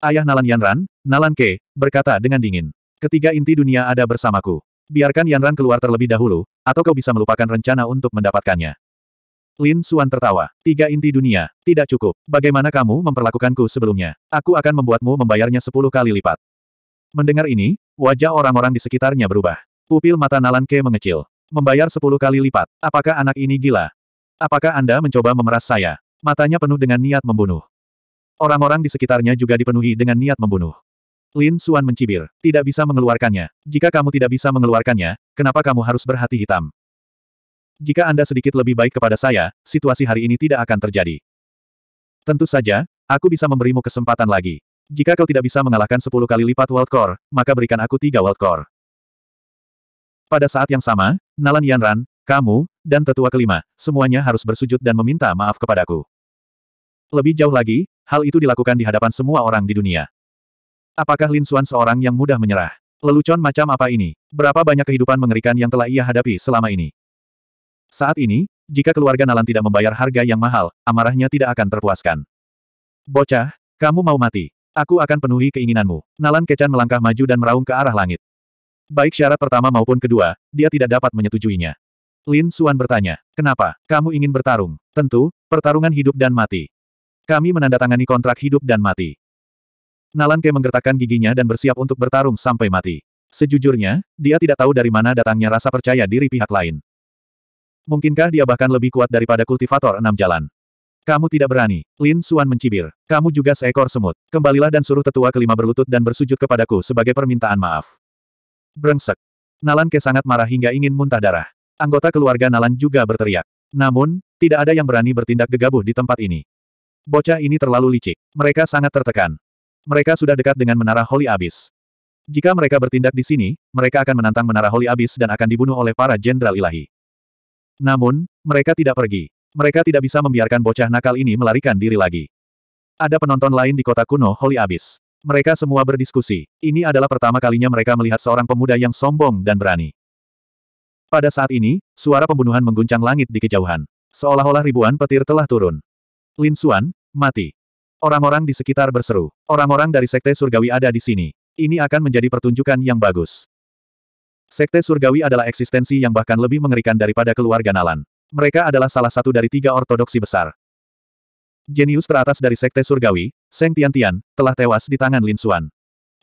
Ayah Nalan Yanran, Nalan Ke, berkata dengan dingin. Ketiga inti dunia ada bersamaku. Biarkan Yanran keluar terlebih dahulu, atau kau bisa melupakan rencana untuk mendapatkannya. Lin Suan tertawa. Tiga inti dunia. Tidak cukup. Bagaimana kamu memperlakukanku sebelumnya? Aku akan membuatmu membayarnya sepuluh kali lipat. Mendengar ini, wajah orang-orang di sekitarnya berubah. Pupil mata Nalan Ke mengecil. Membayar sepuluh kali lipat. Apakah anak ini gila? Apakah Anda mencoba memeras saya? Matanya penuh dengan niat membunuh. Orang-orang di sekitarnya juga dipenuhi dengan niat membunuh. Lin Suan mencibir. Tidak bisa mengeluarkannya. Jika kamu tidak bisa mengeluarkannya, kenapa kamu harus berhati hitam? Jika Anda sedikit lebih baik kepada saya, situasi hari ini tidak akan terjadi. Tentu saja, aku bisa memberimu kesempatan lagi. Jika kau tidak bisa mengalahkan 10 kali lipat World Core, maka berikan aku 3 World Core. Pada saat yang sama, Nalan Yanran, kamu, dan tetua kelima, semuanya harus bersujud dan meminta maaf kepadaku. Lebih jauh lagi, hal itu dilakukan di hadapan semua orang di dunia. Apakah Lin Xuan seorang yang mudah menyerah? Lelucon macam apa ini? Berapa banyak kehidupan mengerikan yang telah ia hadapi selama ini? Saat ini, jika keluarga Nalan tidak membayar harga yang mahal, amarahnya tidak akan terpuaskan. Bocah, kamu mau mati. Aku akan penuhi keinginanmu. Nalan Kecan melangkah maju dan meraung ke arah langit. Baik syarat pertama maupun kedua, dia tidak dapat menyetujuinya. Lin Suan bertanya, kenapa, kamu ingin bertarung? Tentu, pertarungan hidup dan mati. Kami menandatangani kontrak hidup dan mati. Nalan Ke menggertakkan giginya dan bersiap untuk bertarung sampai mati. Sejujurnya, dia tidak tahu dari mana datangnya rasa percaya diri pihak lain. Mungkinkah dia bahkan lebih kuat daripada kultivator enam jalan? Kamu tidak berani. Lin Suan mencibir. Kamu juga seekor semut. Kembalilah dan suruh tetua kelima berlutut dan bersujud kepadaku sebagai permintaan maaf. Brengsek. Nalan Ke sangat marah hingga ingin muntah darah. Anggota keluarga Nalan juga berteriak. Namun, tidak ada yang berani bertindak gegabah di tempat ini. Bocah ini terlalu licik. Mereka sangat tertekan. Mereka sudah dekat dengan menara Holy Abyss. Jika mereka bertindak di sini, mereka akan menantang menara Holy Abyss dan akan dibunuh oleh para jenderal ilahi. Namun, mereka tidak pergi. Mereka tidak bisa membiarkan bocah nakal ini melarikan diri lagi. Ada penonton lain di kota kuno Holy Abyss. Mereka semua berdiskusi. Ini adalah pertama kalinya mereka melihat seorang pemuda yang sombong dan berani. Pada saat ini, suara pembunuhan mengguncang langit di kejauhan. Seolah-olah ribuan petir telah turun. Lin Xuan, mati. Orang-orang di sekitar berseru. Orang-orang dari Sekte Surgawi ada di sini. Ini akan menjadi pertunjukan yang bagus. Sekte Surgawi adalah eksistensi yang bahkan lebih mengerikan daripada keluarga Nalan. Mereka adalah salah satu dari tiga ortodoksi besar. Jenius teratas dari Sekte Surgawi, Seng Tian, telah tewas di tangan Lin Xuan.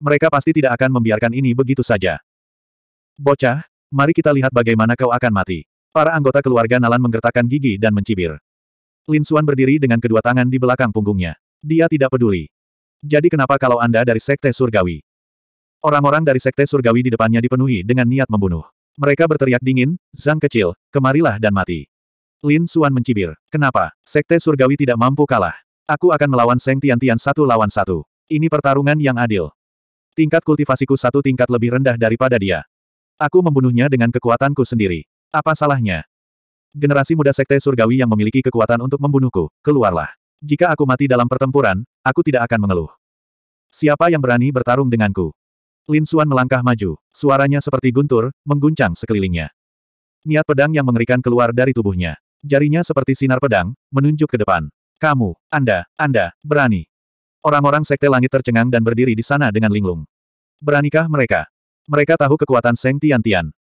Mereka pasti tidak akan membiarkan ini begitu saja. Bocah, mari kita lihat bagaimana kau akan mati. Para anggota keluarga Nalan menggertakkan gigi dan mencibir. Lin Xuan berdiri dengan kedua tangan di belakang punggungnya. Dia tidak peduli. Jadi kenapa kalau Anda dari Sekte Surgawi? Orang-orang dari Sekte Surgawi di depannya dipenuhi dengan niat membunuh. Mereka berteriak dingin, Zhang kecil, kemarilah dan mati. Lin Suan mencibir. Kenapa? Sekte Surgawi tidak mampu kalah. Aku akan melawan Seng Tian satu lawan satu. Ini pertarungan yang adil. Tingkat kultivasiku satu tingkat lebih rendah daripada dia. Aku membunuhnya dengan kekuatanku sendiri. Apa salahnya? Generasi muda Sekte Surgawi yang memiliki kekuatan untuk membunuhku, keluarlah. Jika aku mati dalam pertempuran, aku tidak akan mengeluh. Siapa yang berani bertarung denganku? Lin Xuan melangkah maju, suaranya seperti guntur, mengguncang sekelilingnya. Niat pedang yang mengerikan keluar dari tubuhnya. Jarinya seperti sinar pedang, menunjuk ke depan. Kamu, Anda, Anda, berani. Orang-orang sekte langit tercengang dan berdiri di sana dengan linglung. Beranikah mereka? Mereka tahu kekuatan Seng Tian Tian.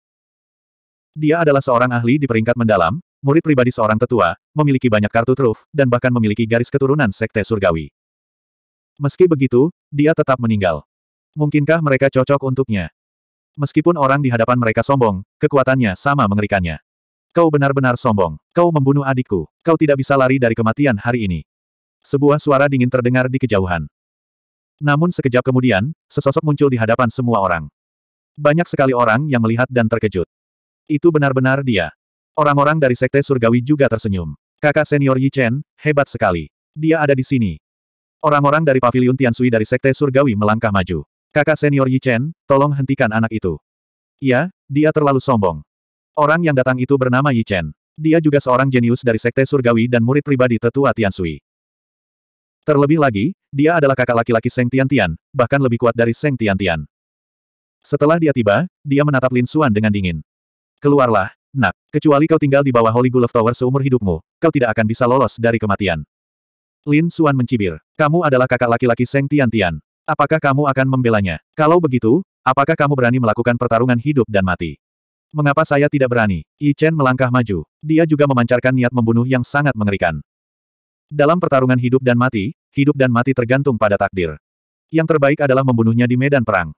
Dia adalah seorang ahli di peringkat mendalam, murid pribadi seorang tetua, memiliki banyak kartu truf, dan bahkan memiliki garis keturunan sekte surgawi. Meski begitu, dia tetap meninggal. Mungkinkah mereka cocok untuknya? Meskipun orang di hadapan mereka sombong, kekuatannya sama mengerikannya. Kau benar-benar sombong. Kau membunuh adikku. Kau tidak bisa lari dari kematian hari ini. Sebuah suara dingin terdengar di kejauhan. Namun sekejap kemudian, sesosok muncul di hadapan semua orang. Banyak sekali orang yang melihat dan terkejut. Itu benar-benar dia. Orang-orang dari Sekte Surgawi juga tersenyum. Kakak senior Yi Chen, hebat sekali. Dia ada di sini. Orang-orang dari Paviliun Tiansui dari Sekte Surgawi melangkah maju. Kakak senior Yi Chen, tolong hentikan anak itu. Ya, dia terlalu sombong. Orang yang datang itu bernama Yi Chen. Dia juga seorang jenius dari Sekte Surgawi dan murid pribadi tetua Tiansui. Terlebih lagi, dia adalah kakak laki-laki Seng Tian Tian, bahkan lebih kuat dari Seng Tian Tian. Setelah dia tiba, dia menatap Lin Suan dengan dingin. Keluarlah, Nak, kecuali kau tinggal di bawah Holy Gulf Tower seumur hidupmu, kau tidak akan bisa lolos dari kematian. Lin Suan mencibir. Kamu adalah kakak laki-laki Seng Tian-Tian. Apakah kamu akan membelanya? Kalau begitu, apakah kamu berani melakukan pertarungan hidup dan mati? Mengapa saya tidak berani? Yi Chen melangkah maju. Dia juga memancarkan niat membunuh yang sangat mengerikan. Dalam pertarungan hidup dan mati, hidup dan mati tergantung pada takdir. Yang terbaik adalah membunuhnya di medan perang.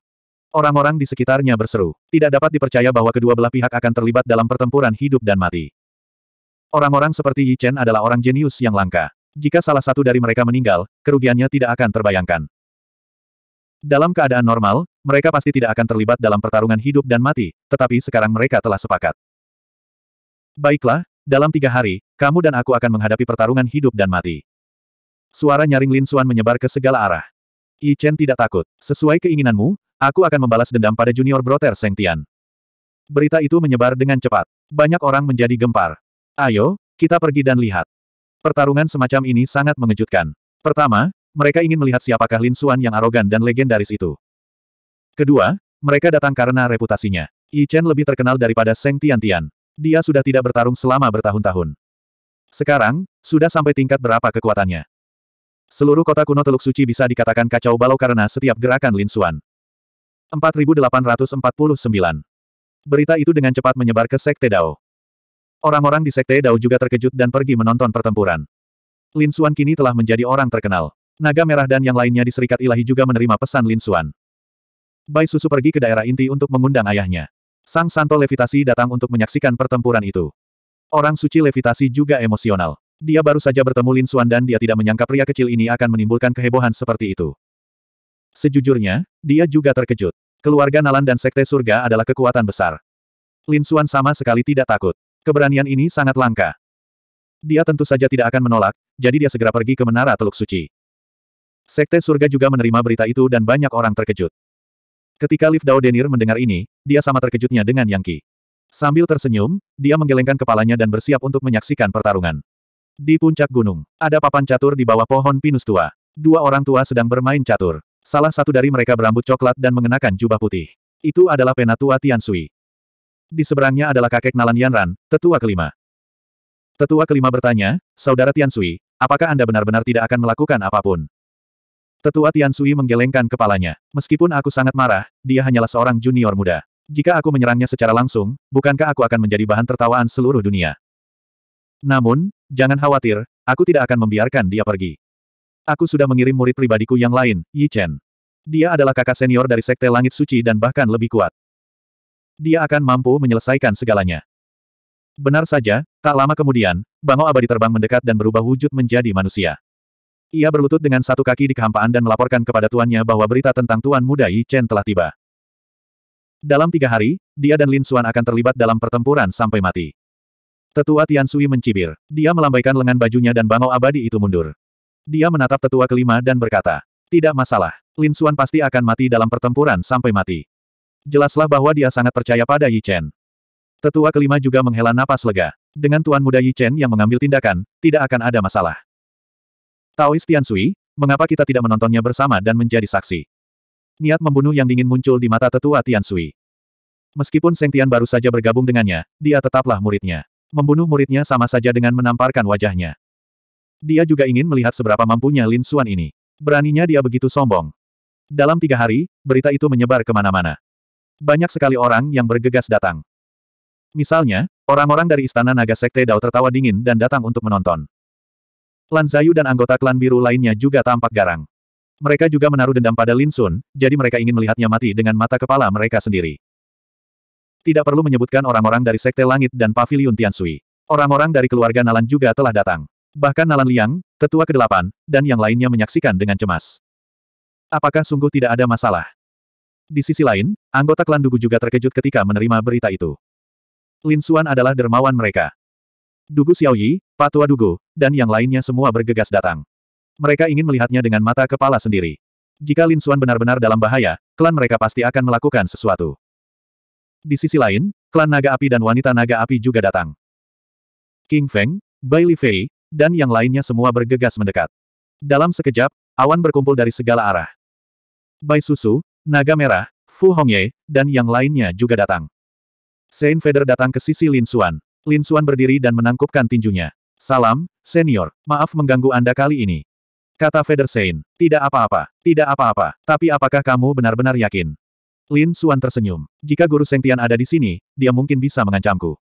Orang-orang di sekitarnya berseru. Tidak dapat dipercaya bahwa kedua belah pihak akan terlibat dalam pertempuran hidup dan mati. Orang-orang seperti Yi Chen adalah orang jenius yang langka. Jika salah satu dari mereka meninggal, kerugiannya tidak akan terbayangkan. Dalam keadaan normal, mereka pasti tidak akan terlibat dalam pertarungan hidup dan mati, tetapi sekarang mereka telah sepakat. Baiklah, dalam tiga hari, kamu dan aku akan menghadapi pertarungan hidup dan mati. Suara nyaring Lin Xuan menyebar ke segala arah. Yi Chen tidak takut. Sesuai keinginanmu, Aku akan membalas dendam pada junior Brother Seng Tian. Berita itu menyebar dengan cepat. Banyak orang menjadi gempar. Ayo, kita pergi dan lihat. Pertarungan semacam ini sangat mengejutkan. Pertama, mereka ingin melihat siapakah Lin Xuan yang arogan dan legendaris itu. Kedua, mereka datang karena reputasinya. Yi Chen lebih terkenal daripada Seng Tian Tian. Dia sudah tidak bertarung selama bertahun-tahun. Sekarang, sudah sampai tingkat berapa kekuatannya. Seluruh kota kuno Teluk Suci bisa dikatakan kacau balau karena setiap gerakan Lin Xuan. 4849. Berita itu dengan cepat menyebar ke Sekte Dao. Orang-orang di Sekte Dao juga terkejut dan pergi menonton pertempuran. Lin Xuan kini telah menjadi orang terkenal. Naga Merah dan yang lainnya di Serikat Ilahi juga menerima pesan Lin Xuan. Bai Susu pergi ke daerah inti untuk mengundang ayahnya. Sang Santo Levitasi datang untuk menyaksikan pertempuran itu. Orang suci Levitasi juga emosional. Dia baru saja bertemu Lin Xuan dan dia tidak menyangka pria kecil ini akan menimbulkan kehebohan seperti itu. Sejujurnya, dia juga terkejut. Keluarga Nalan dan Sekte Surga adalah kekuatan besar. Lin Suan sama sekali tidak takut. Keberanian ini sangat langka. Dia tentu saja tidak akan menolak, jadi dia segera pergi ke Menara Teluk Suci. Sekte Surga juga menerima berita itu dan banyak orang terkejut. Ketika Liv Dao Denir mendengar ini, dia sama terkejutnya dengan Yang Qi. Sambil tersenyum, dia menggelengkan kepalanya dan bersiap untuk menyaksikan pertarungan. Di puncak gunung, ada papan catur di bawah pohon pinus tua. Dua orang tua sedang bermain catur. Salah satu dari mereka berambut coklat dan mengenakan jubah putih. Itu adalah penatua Tiansui. Di seberangnya adalah kakek Nalan Yanran, tetua kelima. Tetua kelima bertanya, Saudara Tian Tiansui, apakah Anda benar-benar tidak akan melakukan apapun? Tetua Tian Tiansui menggelengkan kepalanya. Meskipun aku sangat marah, dia hanyalah seorang junior muda. Jika aku menyerangnya secara langsung, bukankah aku akan menjadi bahan tertawaan seluruh dunia? Namun, jangan khawatir, aku tidak akan membiarkan dia pergi. Aku sudah mengirim murid pribadiku yang lain, Yi Chen. Dia adalah kakak senior dari Sekte Langit Suci dan bahkan lebih kuat. Dia akan mampu menyelesaikan segalanya. Benar saja, tak lama kemudian, Bangau Abadi terbang mendekat dan berubah wujud menjadi manusia. Ia berlutut dengan satu kaki di kehampaan dan melaporkan kepada tuannya bahwa berita tentang tuan muda Yi Chen telah tiba. Dalam tiga hari, dia dan Lin Xuan akan terlibat dalam pertempuran sampai mati. Tetua Tian Sui mencibir. Dia melambaikan lengan bajunya dan Bangau Abadi itu mundur. Dia menatap tetua kelima dan berkata, tidak masalah, Lin Suan pasti akan mati dalam pertempuran sampai mati. Jelaslah bahwa dia sangat percaya pada Yi Chen. Tetua kelima juga menghela napas lega. Dengan tuan muda Yi Chen yang mengambil tindakan, tidak akan ada masalah. Taois Sui, mengapa kita tidak menontonnya bersama dan menjadi saksi? Niat membunuh yang dingin muncul di mata tetua Tian Sui. Meskipun Seng Tian baru saja bergabung dengannya, dia tetaplah muridnya. Membunuh muridnya sama saja dengan menamparkan wajahnya. Dia juga ingin melihat seberapa mampunya Lin Xuan ini. Beraninya dia begitu sombong. Dalam tiga hari, berita itu menyebar kemana-mana. Banyak sekali orang yang bergegas datang. Misalnya, orang-orang dari Istana Naga Sekte Dao tertawa dingin dan datang untuk menonton. Lan Zayu dan anggota klan biru lainnya juga tampak garang. Mereka juga menaruh dendam pada Lin Sun, jadi mereka ingin melihatnya mati dengan mata kepala mereka sendiri. Tidak perlu menyebutkan orang-orang dari Sekte Langit dan Paviliun Sui. Orang-orang dari keluarga Nalan juga telah datang. Bahkan Nalan Liang, tetua ke-8, dan yang lainnya menyaksikan dengan cemas. Apakah sungguh tidak ada masalah? Di sisi lain, anggota klan Dugu juga terkejut ketika menerima berita itu. Lin Xuan adalah dermawan mereka. Dugu Xiaoyi, Patua Dugu, dan yang lainnya semua bergegas datang. Mereka ingin melihatnya dengan mata kepala sendiri. Jika Lin Xuan benar-benar dalam bahaya, klan mereka pasti akan melakukan sesuatu. Di sisi lain, klan naga api dan wanita naga api juga datang. King Feng, Bai Li Fei, dan yang lainnya semua bergegas mendekat. Dalam sekejap, awan berkumpul dari segala arah. Bai Susu, Naga Merah, Fu Hongye, dan yang lainnya juga datang. Saint Feder datang ke sisi Lin Suan. Lin Suan berdiri dan menangkupkan tinjunya. Salam, senior, maaf mengganggu Anda kali ini. Kata Feder Saint, tidak apa-apa, tidak apa-apa, tapi apakah kamu benar-benar yakin? Lin Suan tersenyum. Jika guru Sengtian ada di sini, dia mungkin bisa mengancamku.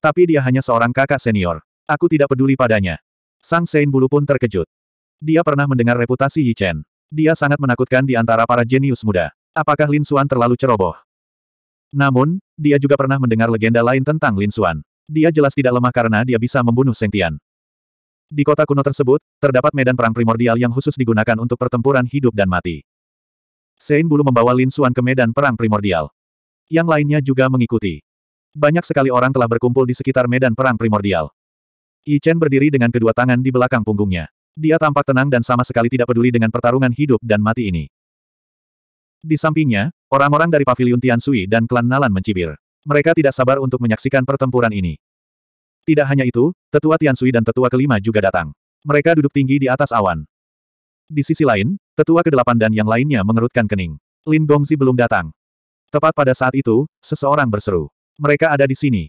Tapi dia hanya seorang kakak senior. Aku tidak peduli padanya. Sang Sein Bulu pun terkejut. Dia pernah mendengar reputasi Yi Chen. Dia sangat menakutkan di antara para jenius muda. Apakah Lin Xuan terlalu ceroboh? Namun, dia juga pernah mendengar legenda lain tentang Lin Xuan. Dia jelas tidak lemah karena dia bisa membunuh Seng Tian. Di kota kuno tersebut, terdapat medan perang primordial yang khusus digunakan untuk pertempuran hidup dan mati. Sein Bulu membawa Lin Xuan ke medan perang primordial. Yang lainnya juga mengikuti. Banyak sekali orang telah berkumpul di sekitar medan perang primordial. Yi Chen berdiri dengan kedua tangan di belakang punggungnya. Dia tampak tenang dan sama sekali tidak peduli dengan pertarungan hidup dan mati ini. Di sampingnya, orang-orang dari Paviliun Tian Sui dan klan Nalan mencibir. Mereka tidak sabar untuk menyaksikan pertempuran ini. Tidak hanya itu, tetua Tian Sui dan tetua kelima juga datang. Mereka duduk tinggi di atas awan. Di sisi lain, tetua kedelapan dan yang lainnya mengerutkan kening. Lin Gongzi belum datang. Tepat pada saat itu, seseorang berseru. Mereka ada di sini.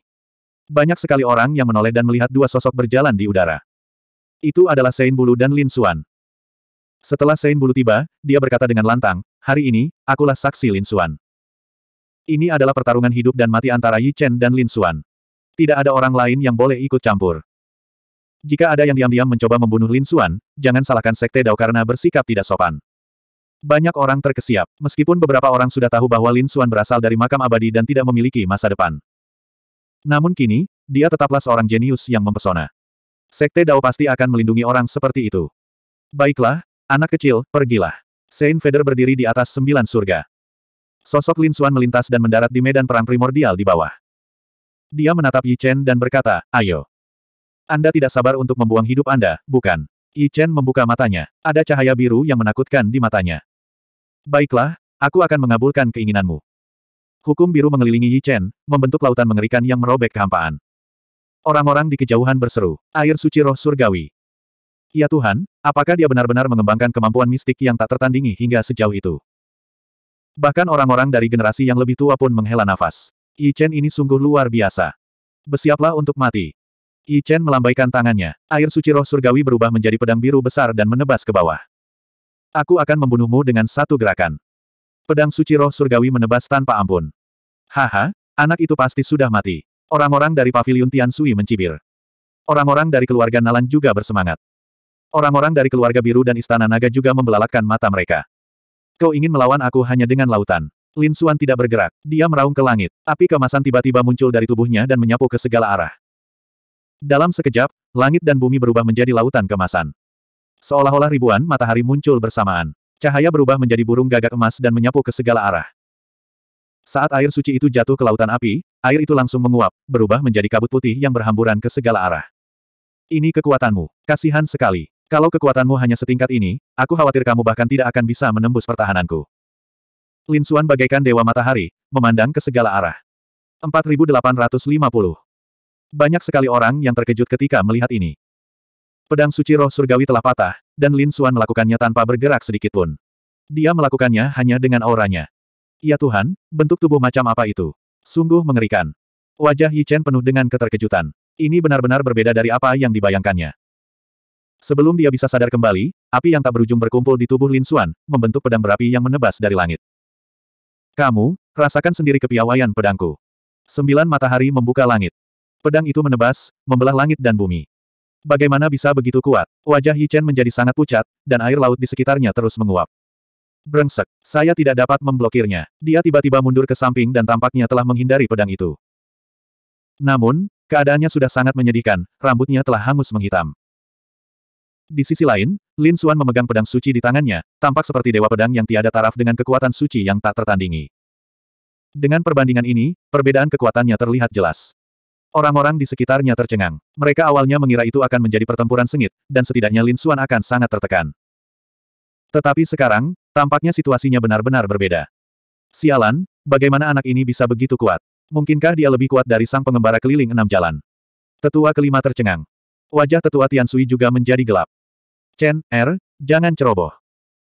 Banyak sekali orang yang menoleh dan melihat dua sosok berjalan di udara. Itu adalah Sein Bulu dan Lin Xuan. Setelah Sein Bulu tiba, dia berkata dengan lantang, hari ini, akulah saksi Lin Xuan. Ini adalah pertarungan hidup dan mati antara Yi Chen dan Lin Xuan. Tidak ada orang lain yang boleh ikut campur. Jika ada yang diam-diam mencoba membunuh Lin Xuan, jangan salahkan Sekte Dao karena bersikap tidak sopan. Banyak orang terkesiap, meskipun beberapa orang sudah tahu bahwa Lin Xuan berasal dari makam abadi dan tidak memiliki masa depan. Namun kini, dia tetaplah seorang jenius yang mempesona. Sekte Dao pasti akan melindungi orang seperti itu. Baiklah, anak kecil, pergilah. Saint Feder berdiri di atas sembilan surga. Sosok Lin Xuan melintas dan mendarat di medan perang primordial di bawah. Dia menatap Yi Chen dan berkata, ayo. Anda tidak sabar untuk membuang hidup Anda, bukan? Yi Chen membuka matanya. Ada cahaya biru yang menakutkan di matanya. Baiklah, aku akan mengabulkan keinginanmu. Hukum biru mengelilingi Yi Chen, membentuk lautan mengerikan yang merobek kehampaan. Orang-orang di kejauhan berseru, air suci roh surgawi. Ya Tuhan, apakah dia benar-benar mengembangkan kemampuan mistik yang tak tertandingi hingga sejauh itu? Bahkan orang-orang dari generasi yang lebih tua pun menghela nafas. Yi Chen ini sungguh luar biasa. Bersiaplah untuk mati. Yi Chen melambaikan tangannya. Air suci roh surgawi berubah menjadi pedang biru besar dan menebas ke bawah. Aku akan membunuhmu dengan satu gerakan. Pedang suci roh surgawi menebas tanpa ampun. Haha, anak itu pasti sudah mati. Orang-orang dari pavilion Sui mencibir. Orang-orang dari keluarga Nalan juga bersemangat. Orang-orang dari keluarga biru dan istana naga juga membelalakkan mata mereka. Kau ingin melawan aku hanya dengan lautan. Lin Suan tidak bergerak. Dia meraung ke langit. Api kemasan tiba-tiba muncul dari tubuhnya dan menyapu ke segala arah. Dalam sekejap, langit dan bumi berubah menjadi lautan kemasan. Seolah-olah ribuan matahari muncul bersamaan. Cahaya berubah menjadi burung gagak emas dan menyapu ke segala arah. Saat air suci itu jatuh ke lautan api, air itu langsung menguap, berubah menjadi kabut putih yang berhamburan ke segala arah. Ini kekuatanmu. Kasihan sekali. Kalau kekuatanmu hanya setingkat ini, aku khawatir kamu bahkan tidak akan bisa menembus pertahananku. Lin Xuan bagaikan dewa matahari, memandang ke segala arah. 4850. Banyak sekali orang yang terkejut ketika melihat ini. Pedang suci roh surgawi telah patah, dan Lin Xuan melakukannya tanpa bergerak sedikitpun. Dia melakukannya hanya dengan auranya. Ya Tuhan, bentuk tubuh macam apa itu? Sungguh mengerikan. Wajah Yi Chen penuh dengan keterkejutan. Ini benar-benar berbeda dari apa yang dibayangkannya. Sebelum dia bisa sadar kembali, api yang tak berujung berkumpul di tubuh Lin Xuan, membentuk pedang berapi yang menebas dari langit. Kamu, rasakan sendiri kepiawaian pedangku. Sembilan matahari membuka langit. Pedang itu menebas, membelah langit dan bumi. Bagaimana bisa begitu kuat? Wajah Yi Chen menjadi sangat pucat, dan air laut di sekitarnya terus menguap. Brengsek, saya tidak dapat memblokirnya. Dia tiba-tiba mundur ke samping dan tampaknya telah menghindari pedang itu. Namun, keadaannya sudah sangat menyedihkan, rambutnya telah hangus menghitam. Di sisi lain, Lin Xuan memegang pedang suci di tangannya, tampak seperti dewa pedang yang tiada taraf dengan kekuatan suci yang tak tertandingi. Dengan perbandingan ini, perbedaan kekuatannya terlihat jelas. Orang-orang di sekitarnya tercengang. Mereka awalnya mengira itu akan menjadi pertempuran sengit, dan setidaknya Lin Xuan akan sangat tertekan. Tetapi sekarang, tampaknya situasinya benar-benar berbeda. Sialan, bagaimana anak ini bisa begitu kuat? Mungkinkah dia lebih kuat dari sang pengembara keliling enam jalan? Tetua kelima tercengang. Wajah tetua Tian Tiansui juga menjadi gelap. Chen, Er, jangan ceroboh.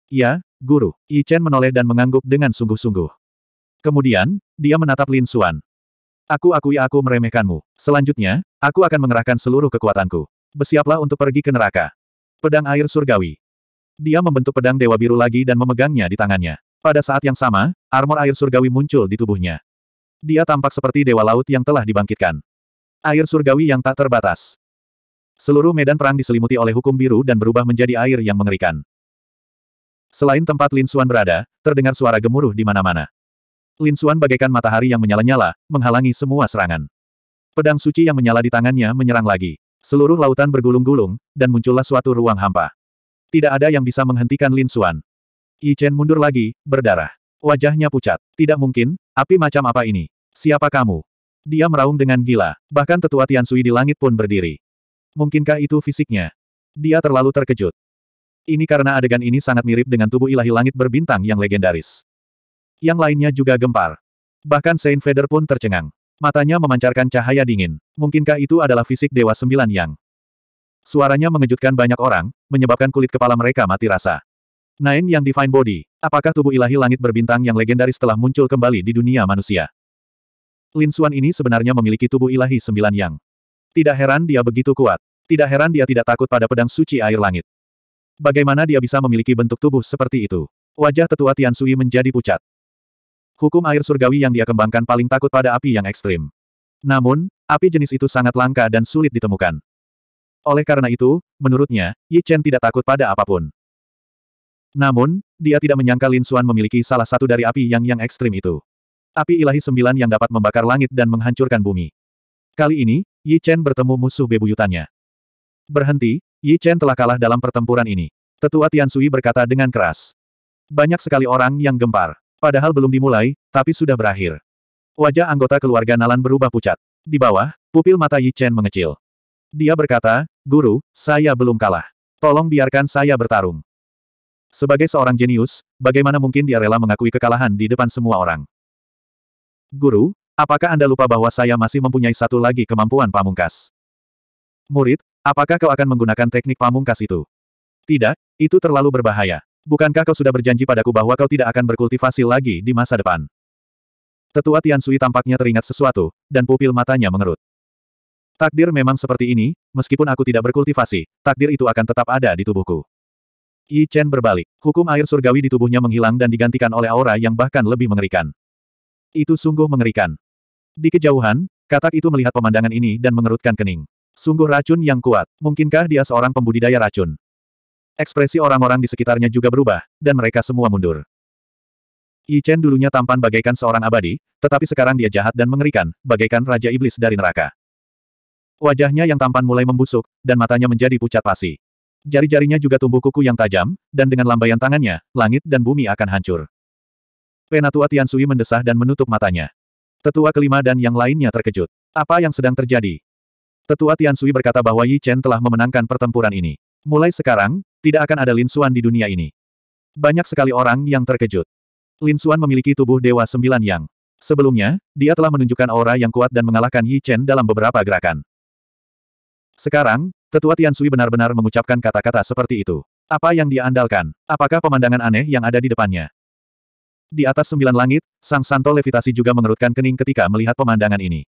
Ya, guru. Yi Chen menoleh dan mengangguk dengan sungguh-sungguh. Kemudian, dia menatap Lin Xuan. Aku akui aku meremehkanmu. Selanjutnya, aku akan mengerahkan seluruh kekuatanku. Bersiaplah untuk pergi ke neraka. Pedang air surgawi. Dia membentuk pedang dewa biru lagi dan memegangnya di tangannya. Pada saat yang sama, armor air surgawi muncul di tubuhnya. Dia tampak seperti dewa laut yang telah dibangkitkan. Air surgawi yang tak terbatas. Seluruh medan perang diselimuti oleh hukum biru dan berubah menjadi air yang mengerikan. Selain tempat Lin Xuan berada, terdengar suara gemuruh di mana-mana. Lin Xuan bagaikan matahari yang menyala-nyala, menghalangi semua serangan. Pedang suci yang menyala di tangannya menyerang lagi. Seluruh lautan bergulung-gulung, dan muncullah suatu ruang hampa. Tidak ada yang bisa menghentikan Lin Xuan. Yi Chen mundur lagi, berdarah. Wajahnya pucat. Tidak mungkin, api macam apa ini? Siapa kamu? Dia meraung dengan gila, bahkan tetua Tiansui di langit pun berdiri. Mungkinkah itu fisiknya? Dia terlalu terkejut. Ini karena adegan ini sangat mirip dengan tubuh ilahi langit berbintang yang legendaris. Yang lainnya juga gempar. Bahkan Saint Feder pun tercengang. Matanya memancarkan cahaya dingin. Mungkinkah itu adalah fisik Dewa Sembilan Yang? Suaranya mengejutkan banyak orang, menyebabkan kulit kepala mereka mati rasa. Nine yang Divine Body, apakah tubuh ilahi langit berbintang yang legendaris telah muncul kembali di dunia manusia? Lin Xuan ini sebenarnya memiliki tubuh ilahi Sembilan Yang. Tidak heran dia begitu kuat. Tidak heran dia tidak takut pada pedang suci air langit. Bagaimana dia bisa memiliki bentuk tubuh seperti itu? Wajah tetua Tian Sui menjadi pucat. Hukum air surgawi yang dia kembangkan paling takut pada api yang ekstrim. Namun, api jenis itu sangat langka dan sulit ditemukan. Oleh karena itu, menurutnya, Yi Chen tidak takut pada apapun. Namun, dia tidak menyangka Lin Xuan memiliki salah satu dari api yang yang ekstrim itu. Api ilahi sembilan yang dapat membakar langit dan menghancurkan bumi. Kali ini, Yi Chen bertemu musuh bebuyutannya. Berhenti, Yi Chen telah kalah dalam pertempuran ini. Tetua Tian Sui berkata dengan keras. Banyak sekali orang yang gempar. Padahal belum dimulai, tapi sudah berakhir. Wajah anggota keluarga Nalan berubah pucat. Di bawah, pupil mata Yi Chen mengecil. Dia berkata, Guru, saya belum kalah. Tolong biarkan saya bertarung. Sebagai seorang jenius, bagaimana mungkin dia rela mengakui kekalahan di depan semua orang? Guru, apakah Anda lupa bahwa saya masih mempunyai satu lagi kemampuan pamungkas? Murid, apakah kau akan menggunakan teknik pamungkas itu? Tidak, itu terlalu berbahaya. Bukankah kau sudah berjanji padaku bahwa kau tidak akan berkultivasi lagi di masa depan? Tetua Tian Sui tampaknya teringat sesuatu, dan pupil matanya mengerut. Takdir memang seperti ini, meskipun aku tidak berkultivasi, takdir itu akan tetap ada di tubuhku. Yi Chen berbalik. Hukum air surgawi di tubuhnya menghilang dan digantikan oleh aura yang bahkan lebih mengerikan. Itu sungguh mengerikan. Di kejauhan, katak itu melihat pemandangan ini dan mengerutkan kening. Sungguh racun yang kuat. Mungkinkah dia seorang pembudidaya racun? Ekspresi orang-orang di sekitarnya juga berubah, dan mereka semua mundur. Yi Chen dulunya tampan bagaikan seorang abadi, tetapi sekarang dia jahat dan mengerikan, bagaikan Raja Iblis dari neraka. Wajahnya yang tampan mulai membusuk, dan matanya menjadi pucat pasi. Jari-jarinya juga tumbuh kuku yang tajam, dan dengan lambaian tangannya, langit dan bumi akan hancur. Penatua Tian Sui mendesah dan menutup matanya. Tetua kelima dan yang lainnya terkejut. Apa yang sedang terjadi? Tetua Tian Sui berkata bahwa Yi Chen telah memenangkan pertempuran ini. Mulai sekarang, tidak akan ada Lin Xuan di dunia ini. Banyak sekali orang yang terkejut. Lin Xuan memiliki tubuh Dewa Sembilan Yang. Sebelumnya, dia telah menunjukkan aura yang kuat dan mengalahkan Yi Chen dalam beberapa gerakan. Sekarang, Tetua Tian Sui benar-benar mengucapkan kata-kata seperti itu. Apa yang dia andalkan? Apakah pemandangan aneh yang ada di depannya? Di atas sembilan langit, Sang Santo Levitasi juga mengerutkan kening ketika melihat pemandangan ini.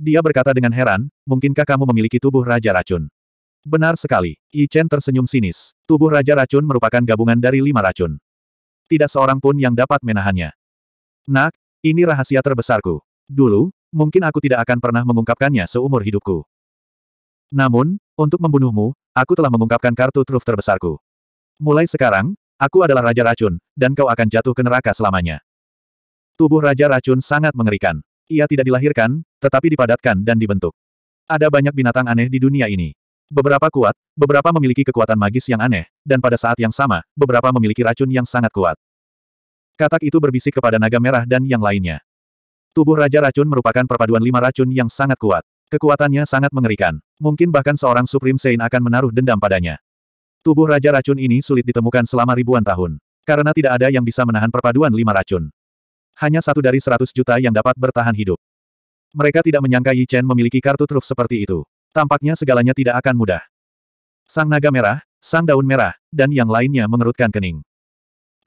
Dia berkata dengan heran, mungkinkah kamu memiliki tubuh Raja Racun? Benar sekali. Yi Chen tersenyum sinis. Tubuh Raja Racun merupakan gabungan dari lima racun. Tidak seorang pun yang dapat menahannya. Nak, ini rahasia terbesarku. Dulu, mungkin aku tidak akan pernah mengungkapkannya seumur hidupku. Namun, untuk membunuhmu, aku telah mengungkapkan kartu truf terbesarku. Mulai sekarang, aku adalah Raja Racun, dan kau akan jatuh ke neraka selamanya. Tubuh Raja Racun sangat mengerikan. Ia tidak dilahirkan, tetapi dipadatkan dan dibentuk. Ada banyak binatang aneh di dunia ini. Beberapa kuat, beberapa memiliki kekuatan magis yang aneh, dan pada saat yang sama, beberapa memiliki racun yang sangat kuat. Katak itu berbisik kepada naga merah dan yang lainnya. Tubuh Raja Racun merupakan perpaduan lima racun yang sangat kuat. Kekuatannya sangat mengerikan. Mungkin bahkan seorang Supreme Saint akan menaruh dendam padanya. Tubuh Raja Racun ini sulit ditemukan selama ribuan tahun. Karena tidak ada yang bisa menahan perpaduan lima racun. Hanya satu dari seratus juta yang dapat bertahan hidup. Mereka tidak menyangka Yi Chen memiliki kartu truf seperti itu. Tampaknya segalanya tidak akan mudah. Sang naga merah, sang daun merah, dan yang lainnya mengerutkan kening.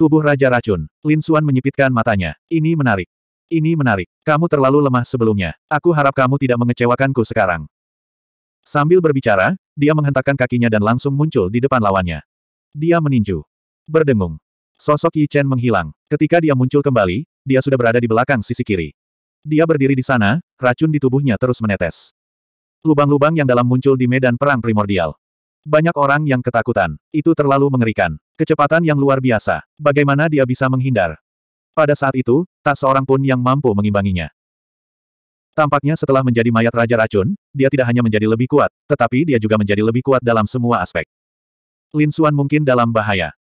Tubuh Raja Racun, Lin Xuan menyipitkan matanya. Ini menarik. Ini menarik. Kamu terlalu lemah sebelumnya. Aku harap kamu tidak mengecewakanku sekarang. Sambil berbicara, dia menghentakkan kakinya dan langsung muncul di depan lawannya. Dia meninju. Berdengung. Sosok Yi Chen menghilang. Ketika dia muncul kembali, dia sudah berada di belakang sisi kiri. Dia berdiri di sana, racun di tubuhnya terus menetes. Lubang-lubang yang dalam muncul di medan perang primordial. Banyak orang yang ketakutan. Itu terlalu mengerikan. Kecepatan yang luar biasa. Bagaimana dia bisa menghindar? Pada saat itu, tak seorang pun yang mampu mengimbanginya. Tampaknya setelah menjadi mayat Raja Racun, dia tidak hanya menjadi lebih kuat, tetapi dia juga menjadi lebih kuat dalam semua aspek. Lin Xuan mungkin dalam bahaya.